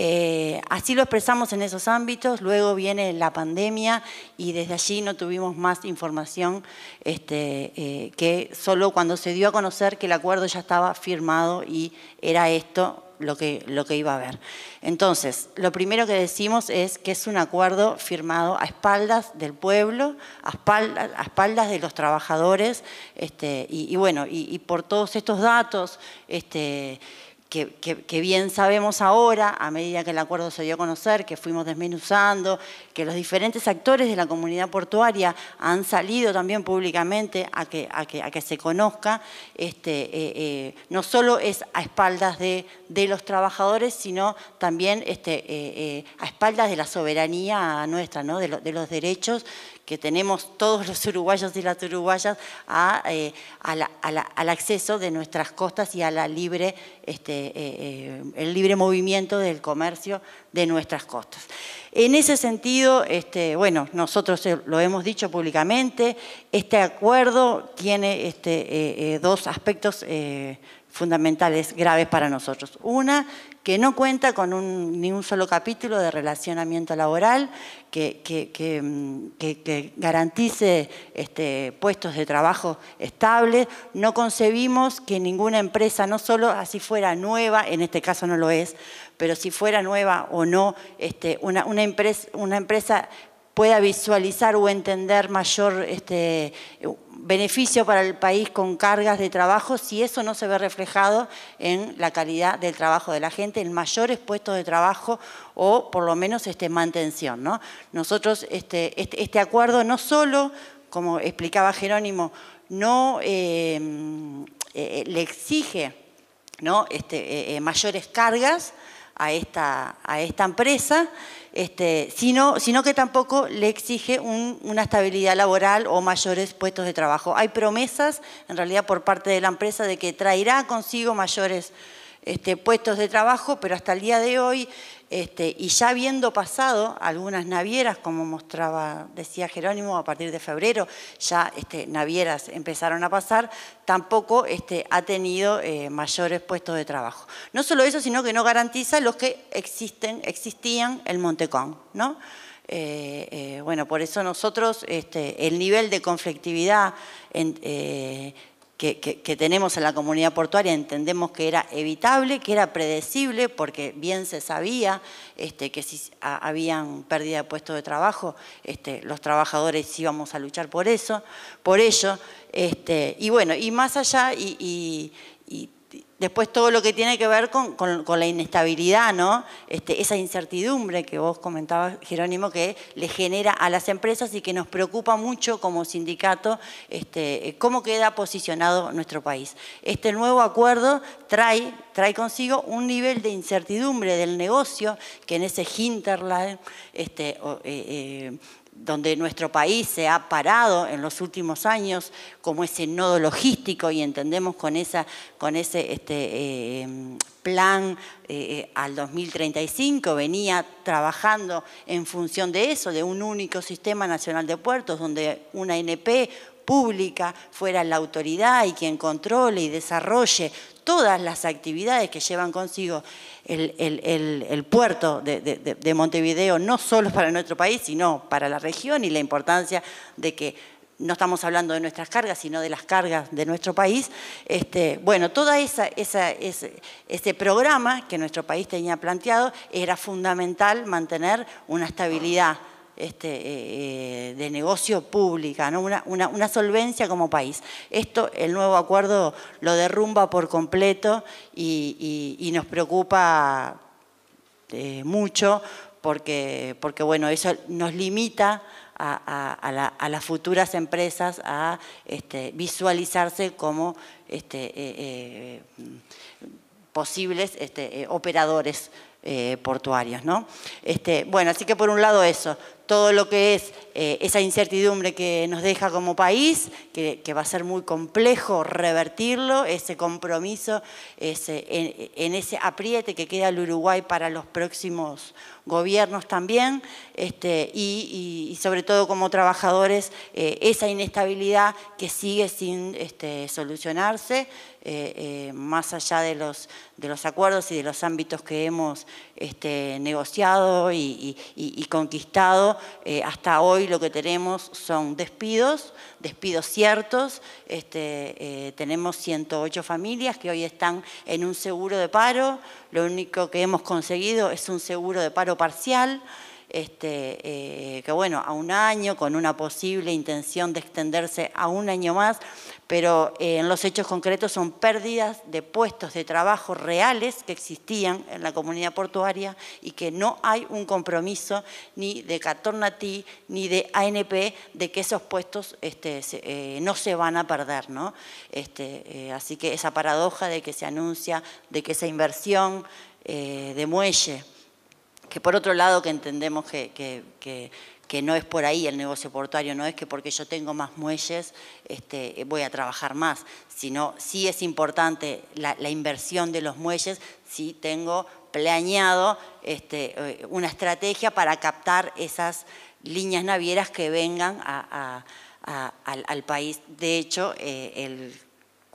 Eh, así lo expresamos en esos ámbitos, luego viene la pandemia y desde allí no tuvimos más información este, eh, que solo cuando se dio a conocer que el acuerdo ya estaba firmado y era esto lo que, lo que iba a haber. Entonces, lo primero que decimos es que es un acuerdo firmado a espaldas del pueblo, a espaldas, de los trabajadores, este, y, bueno, y, por todos estos datos, este, que, bien sabemos ahora, a medida que el acuerdo se dio a conocer, que fuimos desmenuzando, que los diferentes actores de la comunidad portuaria han salido también públicamente a que, a que se conozca, este, eh, eh, no solo es a espaldas de, de los trabajadores, sino también este, eh, a espaldas de la soberanía nuestra, ¿no? de, de los derechos que tenemos todos los uruguayos y las uruguayas eh, al acceso de nuestras costas y al libre, este, eh, eh, el libre movimiento del comercio de nuestras costas. En ese sentido, este, bueno, nosotros lo hemos dicho públicamente, este acuerdo tiene este, dos aspectos fundamentales, graves para nosotros. Una, que no cuenta con ni un solo capítulo de relacionamiento laboral, que, mm, garantice este, puestos de trabajo estables. No concebimos que ninguna empresa, no solo así fuera nueva, en este caso no lo es, pero si fuera nueva o no, este, una, empresa, una empresa pueda visualizar o entender mayor este, beneficio para el país con cargas de trabajo si eso no se ve reflejado en la calidad del trabajo de la gente, en mayores puestos de trabajo o por lo menos este, mantención. Nosotros, este, este, este, acuerdo no solo, como explicaba Jerónimo, no em, eh, eh, le exige eh, mayores cargas a esta, a esta empresa, este, sino, sino que tampoco le exige una estabilidad laboral o mayores puestos de trabajo. Hay promesas, en realidad, por parte de la empresa de que traerá consigo mayores este, puestos de trabajo, pero hasta el día de hoy este, y ya habiendo pasado algunas navieras, como mostraba, decía Jerónimo, a partir de febrero ya este, navieras empezaron a pasar, tampoco este, ha tenido eh, mayores puestos de trabajo. No solo eso, sino que no garantiza los que existen, existían en Montecón. ¿no? Eh, eh, bueno, por eso nosotros el nivel de conflictividad en, que, tenemos en la comunidad portuaria entendemos que era evitable, que era predecible, porque bien se sabía este, que si habían pérdida de puestos de trabajo, este, los trabajadores íbamos a luchar por eso, por ello. Este, y bueno, y más allá, y, y Después todo lo que tiene que ver con, la inestabilidad, ¿no? Este, esa incertidumbre que vos comentabas, Jerónimo, que le genera a las empresas y que nos preocupa mucho como sindicato este, cómo queda posicionado nuestro país. Este nuevo acuerdo trae, consigo un nivel de incertidumbre del negocio que en ese hinterland este, eh, eh, donde nuestro país se ha parado en los últimos años como ese nodo logístico y entendemos con, esa, con ese este, eh, plan eh, al 2035, venía trabajando en función de eso, de un único sistema nacional de puertos, donde una NP, pública, fuera la autoridad y quien controle y desarrolle todas las actividades que llevan consigo el, puerto de, Montevideo, no solo para nuestro país, sino para la región y la importancia de que no estamos hablando de nuestras cargas, sino de las cargas de nuestro país. Este, bueno, todo ese programa que nuestro país tenía planteado era fundamental mantener una estabilidad este, eh, eh, de negocio pública, una, solvencia como país. Esto, el nuevo acuerdo lo derrumba por completo y, nos preocupa eh, mucho porque, porque bueno, eso nos limita a, las futuras empresas a este, visualizarse como este, posibles operadores portuarios. ¿no? bueno, así que por un lado eso, todo lo que es eh, esa incertidumbre que nos deja como país, que, va a ser muy complejo revertirlo, ese compromiso, en, ese apriete que queda el Uruguay para los próximos gobiernos también, este, y, sobre todo como trabajadores, eh, esa inestabilidad que sigue sin este, solucionarse, eh, más allá de los, de los acuerdos y de los ámbitos que hemos este, negociado y conquistado eh, hasta hoy lo que tenemos son despidos, despidos ciertos. Este, eh, tenemos 108 familias que hoy están en un seguro de paro. Lo único que hemos conseguido es un seguro de paro parcial. Este, eh, que bueno, a un año, con una posible intención de extenderse a un año más, pero eh, en los hechos concretos son pérdidas de puestos de trabajo reales que existían en la comunidad portuaria y que no hay un compromiso ni de Catornati ni de ANP de que esos puestos este, eh, no se van a perder. ¿no? Este, eh, así que esa paradoja de que se anuncia, de que esa inversión de muelle, que por otro lado que entendemos que que no es por ahí el negocio portuario, no es que porque yo tengo más muelles este, voy a trabajar más, sino sí es importante la, inversión de los muelles sí tengo planeado este, eh, una estrategia para captar esas líneas navieras que vengan al, país. De hecho, eh, el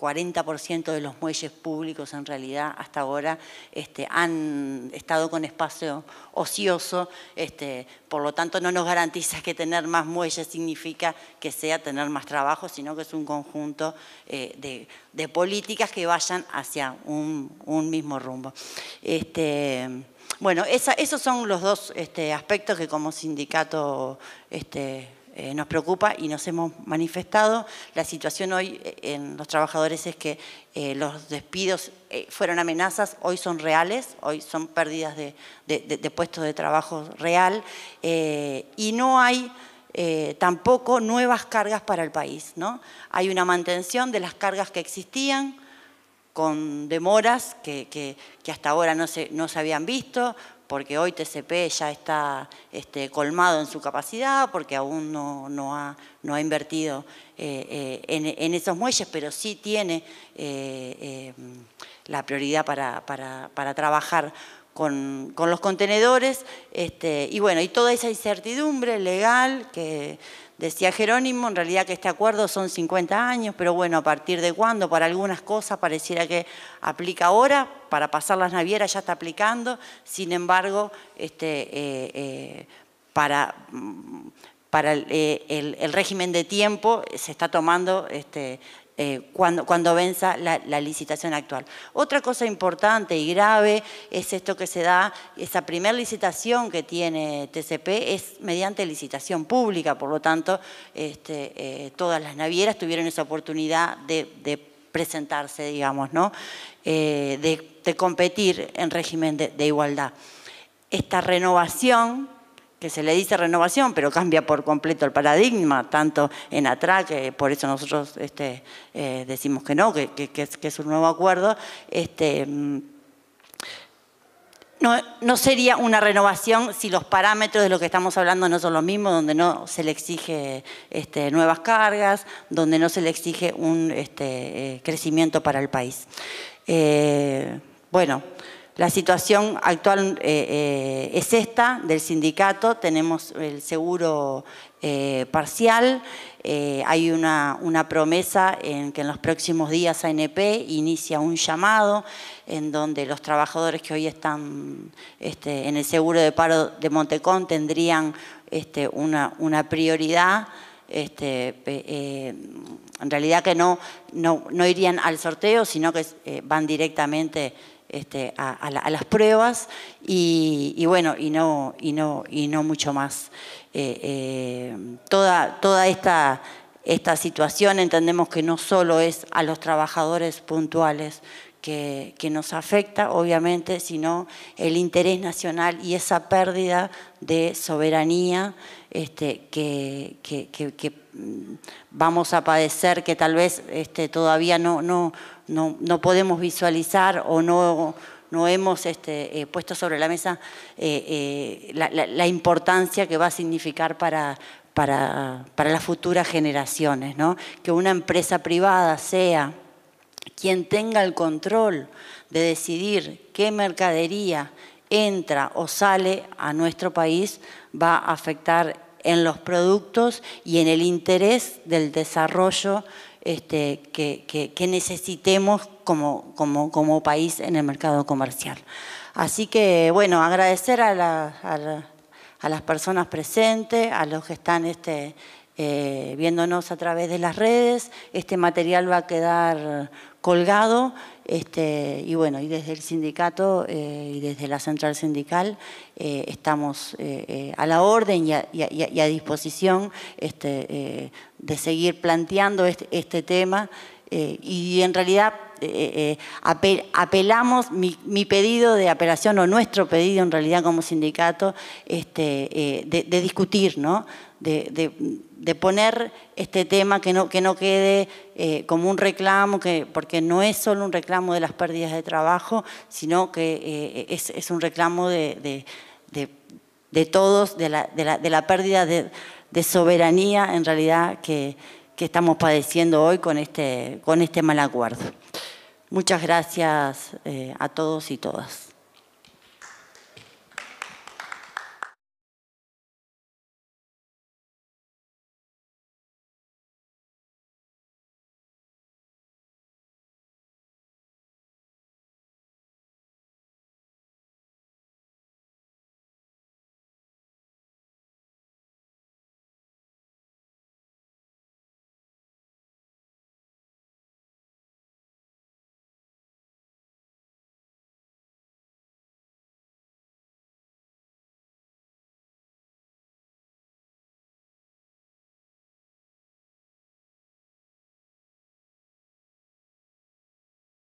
40% de los muelles públicos en realidad hasta ahora este, han estado con espacio ocioso, este, por lo tanto no nos garantiza que tener más muelles significa que sea tener más trabajo, sino que es un conjunto eh, de, políticas que vayan hacia un, mismo rumbo. Este, bueno, esos son los dos aspectos que como sindicato eh, nos preocupa y nos hemos manifestado. La situación hoy eh, en los trabajadores es que eh, los despidos fueron amenazas, hoy son reales, hoy son pérdidas de, puestos de trabajo real y no hay... tampoco nuevas cargas para el país. ¿no? Hay una mantención de las cargas que existían con demoras que, hasta ahora no se, no se habían visto, porque hoy TCP ya está este, colmado en su capacidad, porque aún no, ha, invertido eh, eh, en, esos muelles, pero sí tiene eh, la prioridad para, trabajar con, los contenedores. Este, y bueno, y toda esa incertidumbre legal que Decía Jerónimo, en realidad que este acuerdo son 50 años, pero bueno, a partir de cuándo, para algunas cosas pareciera que aplica ahora, para pasar las navieras ya está aplicando, sin embargo, este, eh, eh, para, mm, para eh, el, el, régimen de tiempo se está tomando este, eh, cuando, venza la, licitación actual. Otra cosa importante y grave es esto que se da, esa primera licitación que tiene TCP es mediante licitación pública, por lo tanto, este, eh, todas las navieras tuvieron esa oportunidad de, presentarse, digamos, eh, de, competir en régimen de igualdad. Esta renovación que se le dice renovación, pero cambia por completo el paradigma, tanto en atrás, que por eso nosotros este, eh, decimos que no, que, que, es, un nuevo acuerdo, este, mm, no, sería una renovación si los parámetros de lo que estamos hablando no son los mismos, donde no se le exige este, nuevas cargas, donde no se le exige un este, eh, crecimiento para el país. Eh, bueno. La situación actual eh, eh, es esta del sindicato, tenemos el seguro eh, parcial, hay una, promesa en que en los próximos días ANP inicia un llamado en donde los trabajadores que hoy están este, en el seguro de paro de Montecón tendrían este, una, prioridad este, en realidad que no, no, irían al sorteo, sino que van directamente este, a, las pruebas y, bueno, y no, y no, y no mucho más. Eh, eh, toda, toda esta, esta situación entendemos que no solo es a los trabajadores puntuales que, nos afecta, obviamente, sino el interés nacional y esa pérdida de soberanía este, que, mm, vamos a padecer, que tal vez este, todavía no, no, podemos visualizar o no, hemos este, eh, puesto sobre la mesa eh, eh, la, importancia que va a significar para, para, para las futuras generaciones, ¿no? que una empresa privada sea quien tenga el control de decidir qué mercadería entra o sale a nuestro país va a afectar en los productos y en el interés del desarrollo este, que, necesitemos como, país en el mercado comercial. Así que, bueno, agradecer a, las personas presentes, a los que están este, eh, viéndonos a través de las redes. Este material va a quedar colgado este, y bueno, y desde el sindicato eh, y desde la central sindical eh, estamos eh, a la orden y a, disposición este, de seguir planteando este, este tema y en realidad apelamos, mi, pedido de apelación o nuestro pedido en realidad como sindicato, este, de, de discutir, ¿no? de, de, poner este tema que no, que no quede eh, como un reclamo, que, porque no es solo un reclamo de las pérdidas de trabajo, sino que eh, es, es, un reclamo de, de todos, la, la, de la, pérdida de, soberanía en realidad que, que estamos padeciendo hoy con este, con este mal acuerdo. Muchas gracias eh, a todos y todas.